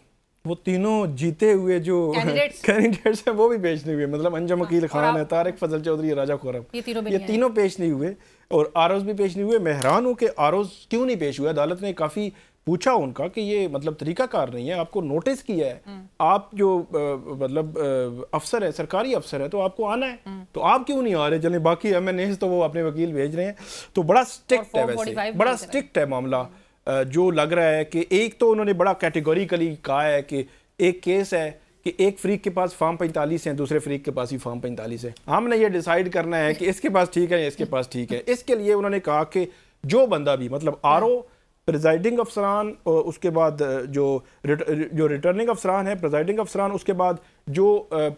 वो तीनों जीते हुए जो कैंडिडेट्स [LAUGHS] हैं वो भी पेश नहीं हुए मतलब अंजम हाँ, अकील खान है तारिक फजल चौधरी राजा खोरम ये तीनों ये तीनों पेश नहीं हुए और आर भी पेश नहीं हुए मैं हैरान हूँ कि आर क्यों नहीं पेश हुआ अदालत ने काफ़ी पूछा उनका कि ये मतलब तरीकाकार नहीं है आपको नोटिस किया है हम्म। आप जो आ, मतलब आ, अफसर है सरकारी अफसर है तो आपको आना है हम्म। तो आप क्यों नहीं आ रहे चले बाकी एम एन तो वो अपने वकील भेज रहे हैं तो बड़ा स्ट्रिक्ट है वैसे बड़ा स्ट्रिक्ट है मामला हम्म। जो लग रहा है कि एक तो उन्होंने बड़ा कैटेगोरिकली कहा है कि एक केस है कि एक फ्रीक के पास फॉर्म पैंतालीस है दूसरे फ्रीक के पास भी फॉर्म पैंतालीस है हमने ये डिसाइड करना है कि इसके पास ठीक है या इसके पास ठीक है इसके लिए उन्होंने कहा कि जो बंदा भी मतलब आर ओ प्रिजाइडिंग अफसरान और उसके बाद जो रिट, जो रिटर्निंग अफसरान है प्रिजाइडिंग अफसरान उसके बाद जो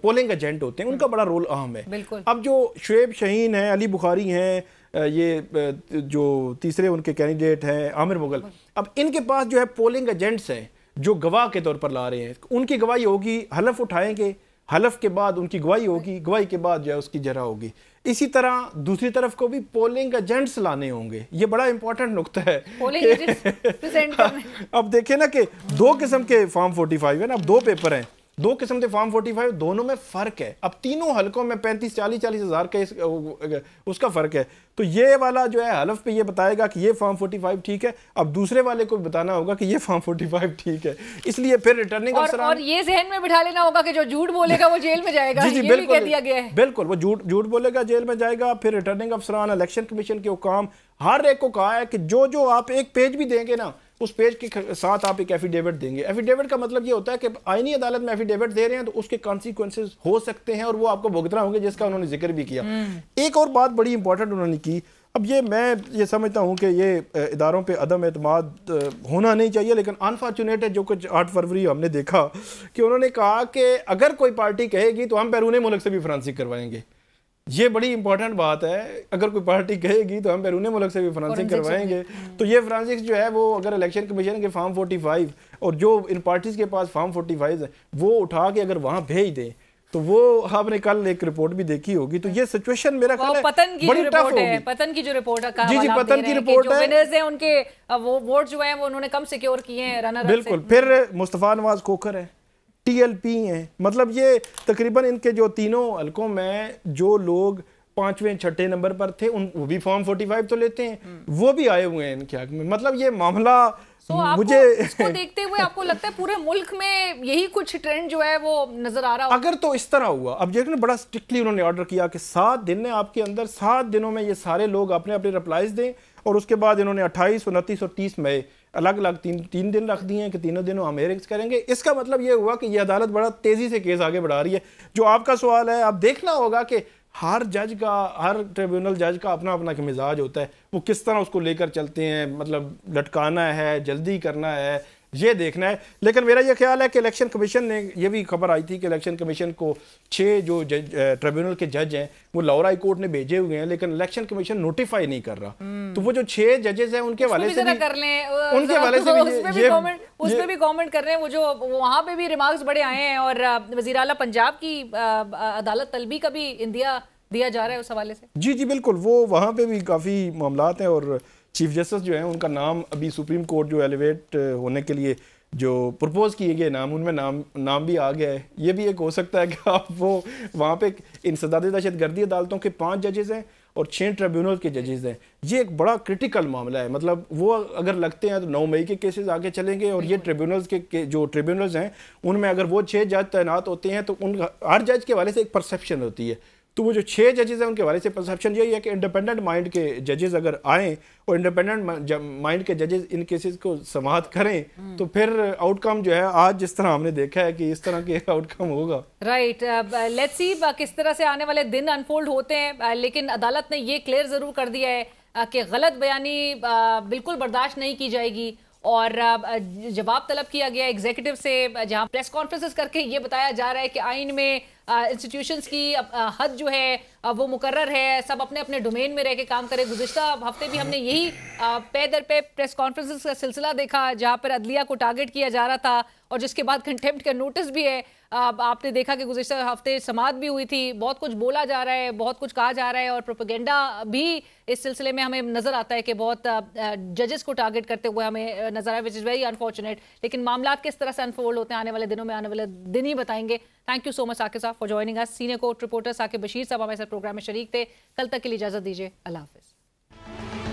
पोलिंग एजेंट होते हैं उनका बड़ा रोल अहम है अब जो शुएब शहीन हैं अली बुखारी हैं ये जो तीसरे उनके कैंडिडेट हैं आमिर मुगल अब इनके पास जो है पोलिंग एजेंट्स हैं जो गवाह के तौर पर ला रहे हैं उनकी गवाही होगी हलफ उठाएंगे हलफ के बाद उनकी गवाही होगी गवाही के बाद जो है उसकी जरा होगी इसी तरह दूसरी तरफ को भी पोलिंग एजेंट्स लाने होंगे ये बड़ा इंपॉर्टेंट नुकता है [LAUGHS] अब देखे ना कि दो किस्म के फॉर्म 45 है ना अब दो पेपर हैं दो किस्म के फॉर्म फोर्टी फाइव दोनों में फ़र्क है अब तीनों हलकों में पैंतीस चालीस चालीस हज़ार का उसका फ़र्क है तो ये वाला जो है हलफ पे ये बताएगा कि ये फॉर्म फाइव ठीक है अब दूसरे वाले को बताना होगा कि ये फॉर्म फोर्टी फाइव ठीक है इसलिए फिर रिटर्निंग और, और ये जहन में बिठा लेना होगा कि जो झूठ बोलेगा वो जेल में जाएगा जी जी बिल्कुल दिया गया है बिल्कुल वो झूठ झूठ बोलेगा जेल में जाएगा फिर रिटर्निंग अफसरान इलेक्शन कमीशन के हुकाम हर एक को कहा है कि जो जो आप एक पेज भी देंगे ना उस पेज के साथ आप एक एफिडेविट देंगे एफिडेविट का मतलब ये होता है कि आईनी अदालत में एफिडेविट दे रहे हैं तो उसके कॉन्सिक्वेंसेज हो सकते हैं और वो आपको भुगतना होंगे जिसका उन्होंने जिक्र भी किया हम्म। एक और बात बड़ी इंपॉर्टेंट उन्होंने की अब ये मैं ये समझता हूँ कि ये इदारों पे अदम अतमाद होना नहीं चाहिए लेकिन अनफॉर्चुनेट है जो कुछ आठ फरवरी हमने देखा कि उन्होंने कहा कि अगर कोई पार्टी कहेगी तो हम बैरून मुल्क से भी फ्रांसी करवाएंगे ये बड़ी इंपॉर्टेंट बात है अगर कोई पार्टी कहेगी तो हम बैरून मुल्क से भी फ्रांसिंग करवाएंगे तो ये फ्रांसिंग जो है वो अगर इलेक्शन कमीशन के फॉर्म 45 और जो इन पार्टीज के पास फॉर्म 45 है वो उठा के अगर वहाँ भेज दें तो वो आपने हाँ कल एक रिपोर्ट भी देखी होगी तो ये सिचुएशन मेरा ख्याल है पतन की बड़ी टफ है पतन की जो रिपोर्ट है जी जी पतन की रिपोर्ट है विनर्स हैं उनके वो वोट जो है वो उन्होंने कम सिक्योर किए हैं रनर बिल्कुल फिर मुस्तफ़ा नवाज खोखर है टीएलपी हैं मतलब ये तकरीबन इनके जो तीनों हलकों में जो लोग पांचवें छठे नंबर पर थे उन वो भी फॉर्म 45 तो लेते हैं हम्म। वो भी आए हुए हैं इनके हक में मतलब ये मामला आपको मुझे इसको देखते हुए आपको लगता है पूरे मुल्क में यही कुछ ट्रेंड जो है वो नजर आ रहा है अगर तो इस तरह हुआ अब देखने बड़ा स्ट्रिक्टली उन्होंने ऑर्डर किया कि सात दिन ने आपके अंदर सात दिनों में ये सारे लोग अपने अपने रिप्लाईज दें और उसके बाद इन्होंने अट्ठाईस उनतीस और तीस मई अलग अलग तीन तीन दिन रख दिए कि तीनों दिनों हम एयरिंग्स करेंगे इसका मतलब ये हुआ कि ये अदालत बड़ा तेज़ी से केस आगे बढ़ा रही है जो आपका सवाल है आप देखना होगा कि हर जज का हर ट्रिब्यूनल जज का अपना अपना मिजाज होता है वो किस तरह उसको लेकर चलते हैं मतलब लटकाना है जल्दी करना है ये देखना है लेकिन मेरा ये ख्याल है कि इलेक्शन कमीशन ने यह भी खबर आई थी कि इलेक्शन कमीशन को छः जो जज ट्रिब्यूनल के जज हैं वो लाहौर हाई कोर्ट ने भेजे हुए हैं लेकिन इलेक्शन कमीशन नोटिफाई नहीं कर रहा हम्म। तो वो जो छः जजेस हैं उनके वाले से भी कर लें उनके वाले से उस पर भी कॉमेंट कर रहे हैं वो जो वहाँ पर भी रिमार्क्स बड़े आए हैं और वजी अला पंजाब की अदालत तलबी का भी इंडिया दिया जा रहा है उस हवाले से जी जी बिल्कुल वो वहाँ पर भी काफ़ी मामला हैं और चीफ जस्टिस जो हैं उनका नाम अभी सुप्रीम कोर्ट जो एलिवेट होने के लिए जो प्रपोज़ किए गए नाम उनमें नाम नाम भी आ गया है ये भी एक हो सकता है कि आप वो वहाँ पे इंसदाद दहशत गर्दी अदालतों के पाँच जजेज़ हैं और छः ट्रिब्यूनल के जजेज़ हैं ये एक बड़ा क्रिटिकल मामला है मतलब वो अगर लगते हैं तो नौ मई के केसेस आगे चलेंगे और ये ट्रिब्यूनल्स के, के जो ट्रिब्यूनल्स हैं उनमें अगर वो छः जज तैनात होते हैं तो उन हर जज के वाले से एक परसेप्शन होती है तो वो जो छः जजेज़ हैं उनके बारे से परसेप्शन यही है कि इंडिपेंडेंट माइंड के जजेज़ अगर आए और इंडिपेंडेंट माइंड के जजेज़ इन केसेस को समाप्त करें हम्म। तो फिर आउटकम जो है आज जिस तरह हमने देखा है कि इस तरह के आउटकम [LAUGHS] होगा राइट लेट्स सी किस तरह से आने वाले दिन अनफोल्ड होते हैं uh, लेकिन अदालत ने ये क्लियर ज़रूर कर दिया है uh, कि गलत बयानी uh, बिल्कुल बर्दाश्त नहीं की जाएगी और uh, जवाब तलब किया गया एग्जीक्यूटिव से जहां प्रेस कॉन्फ्रेंसेस करके ये बताया जा रहा है कि आइन में इंस्टीट्यूशंस की हद जो है वो मुकर्र है सब अपने अपने डोमेन में रह के काम करें गुजशत हफ्ते भी हमने यही पे दर पे प्रेस कॉन्फ्रेंसिस का सिलसिला देखा जहाँ पर अदलिया को टारगेट किया जा रहा था और जिसके बाद कंटेम्प्ट का नोटिस भी है आपने देखा कि गुजशत हफ्ते समात भी हुई थी बहुत कुछ बोला जा रहा है बहुत कुछ कहा जा रहा है और प्रोपोगेंडा भी इस सिलसिले में हमें नजर आता है कि बहुत जजेस को टारगेट करते हुए हमें नजर आया विच इज़ वेरी अनफॉर्चुनेट लेकिन मामला किस तरह से अनफोल्ड होते हैं आने वाले दिनों में आने वाले दिन ही बताएंगे thank you so much Saqib sahab for joining us senior court reporter Saqib Bashir sahab हमारे साथ प्रोग्राम में शरीक थे कल तक के लिए इजाजत दीजिए अल्लाह हाफिज़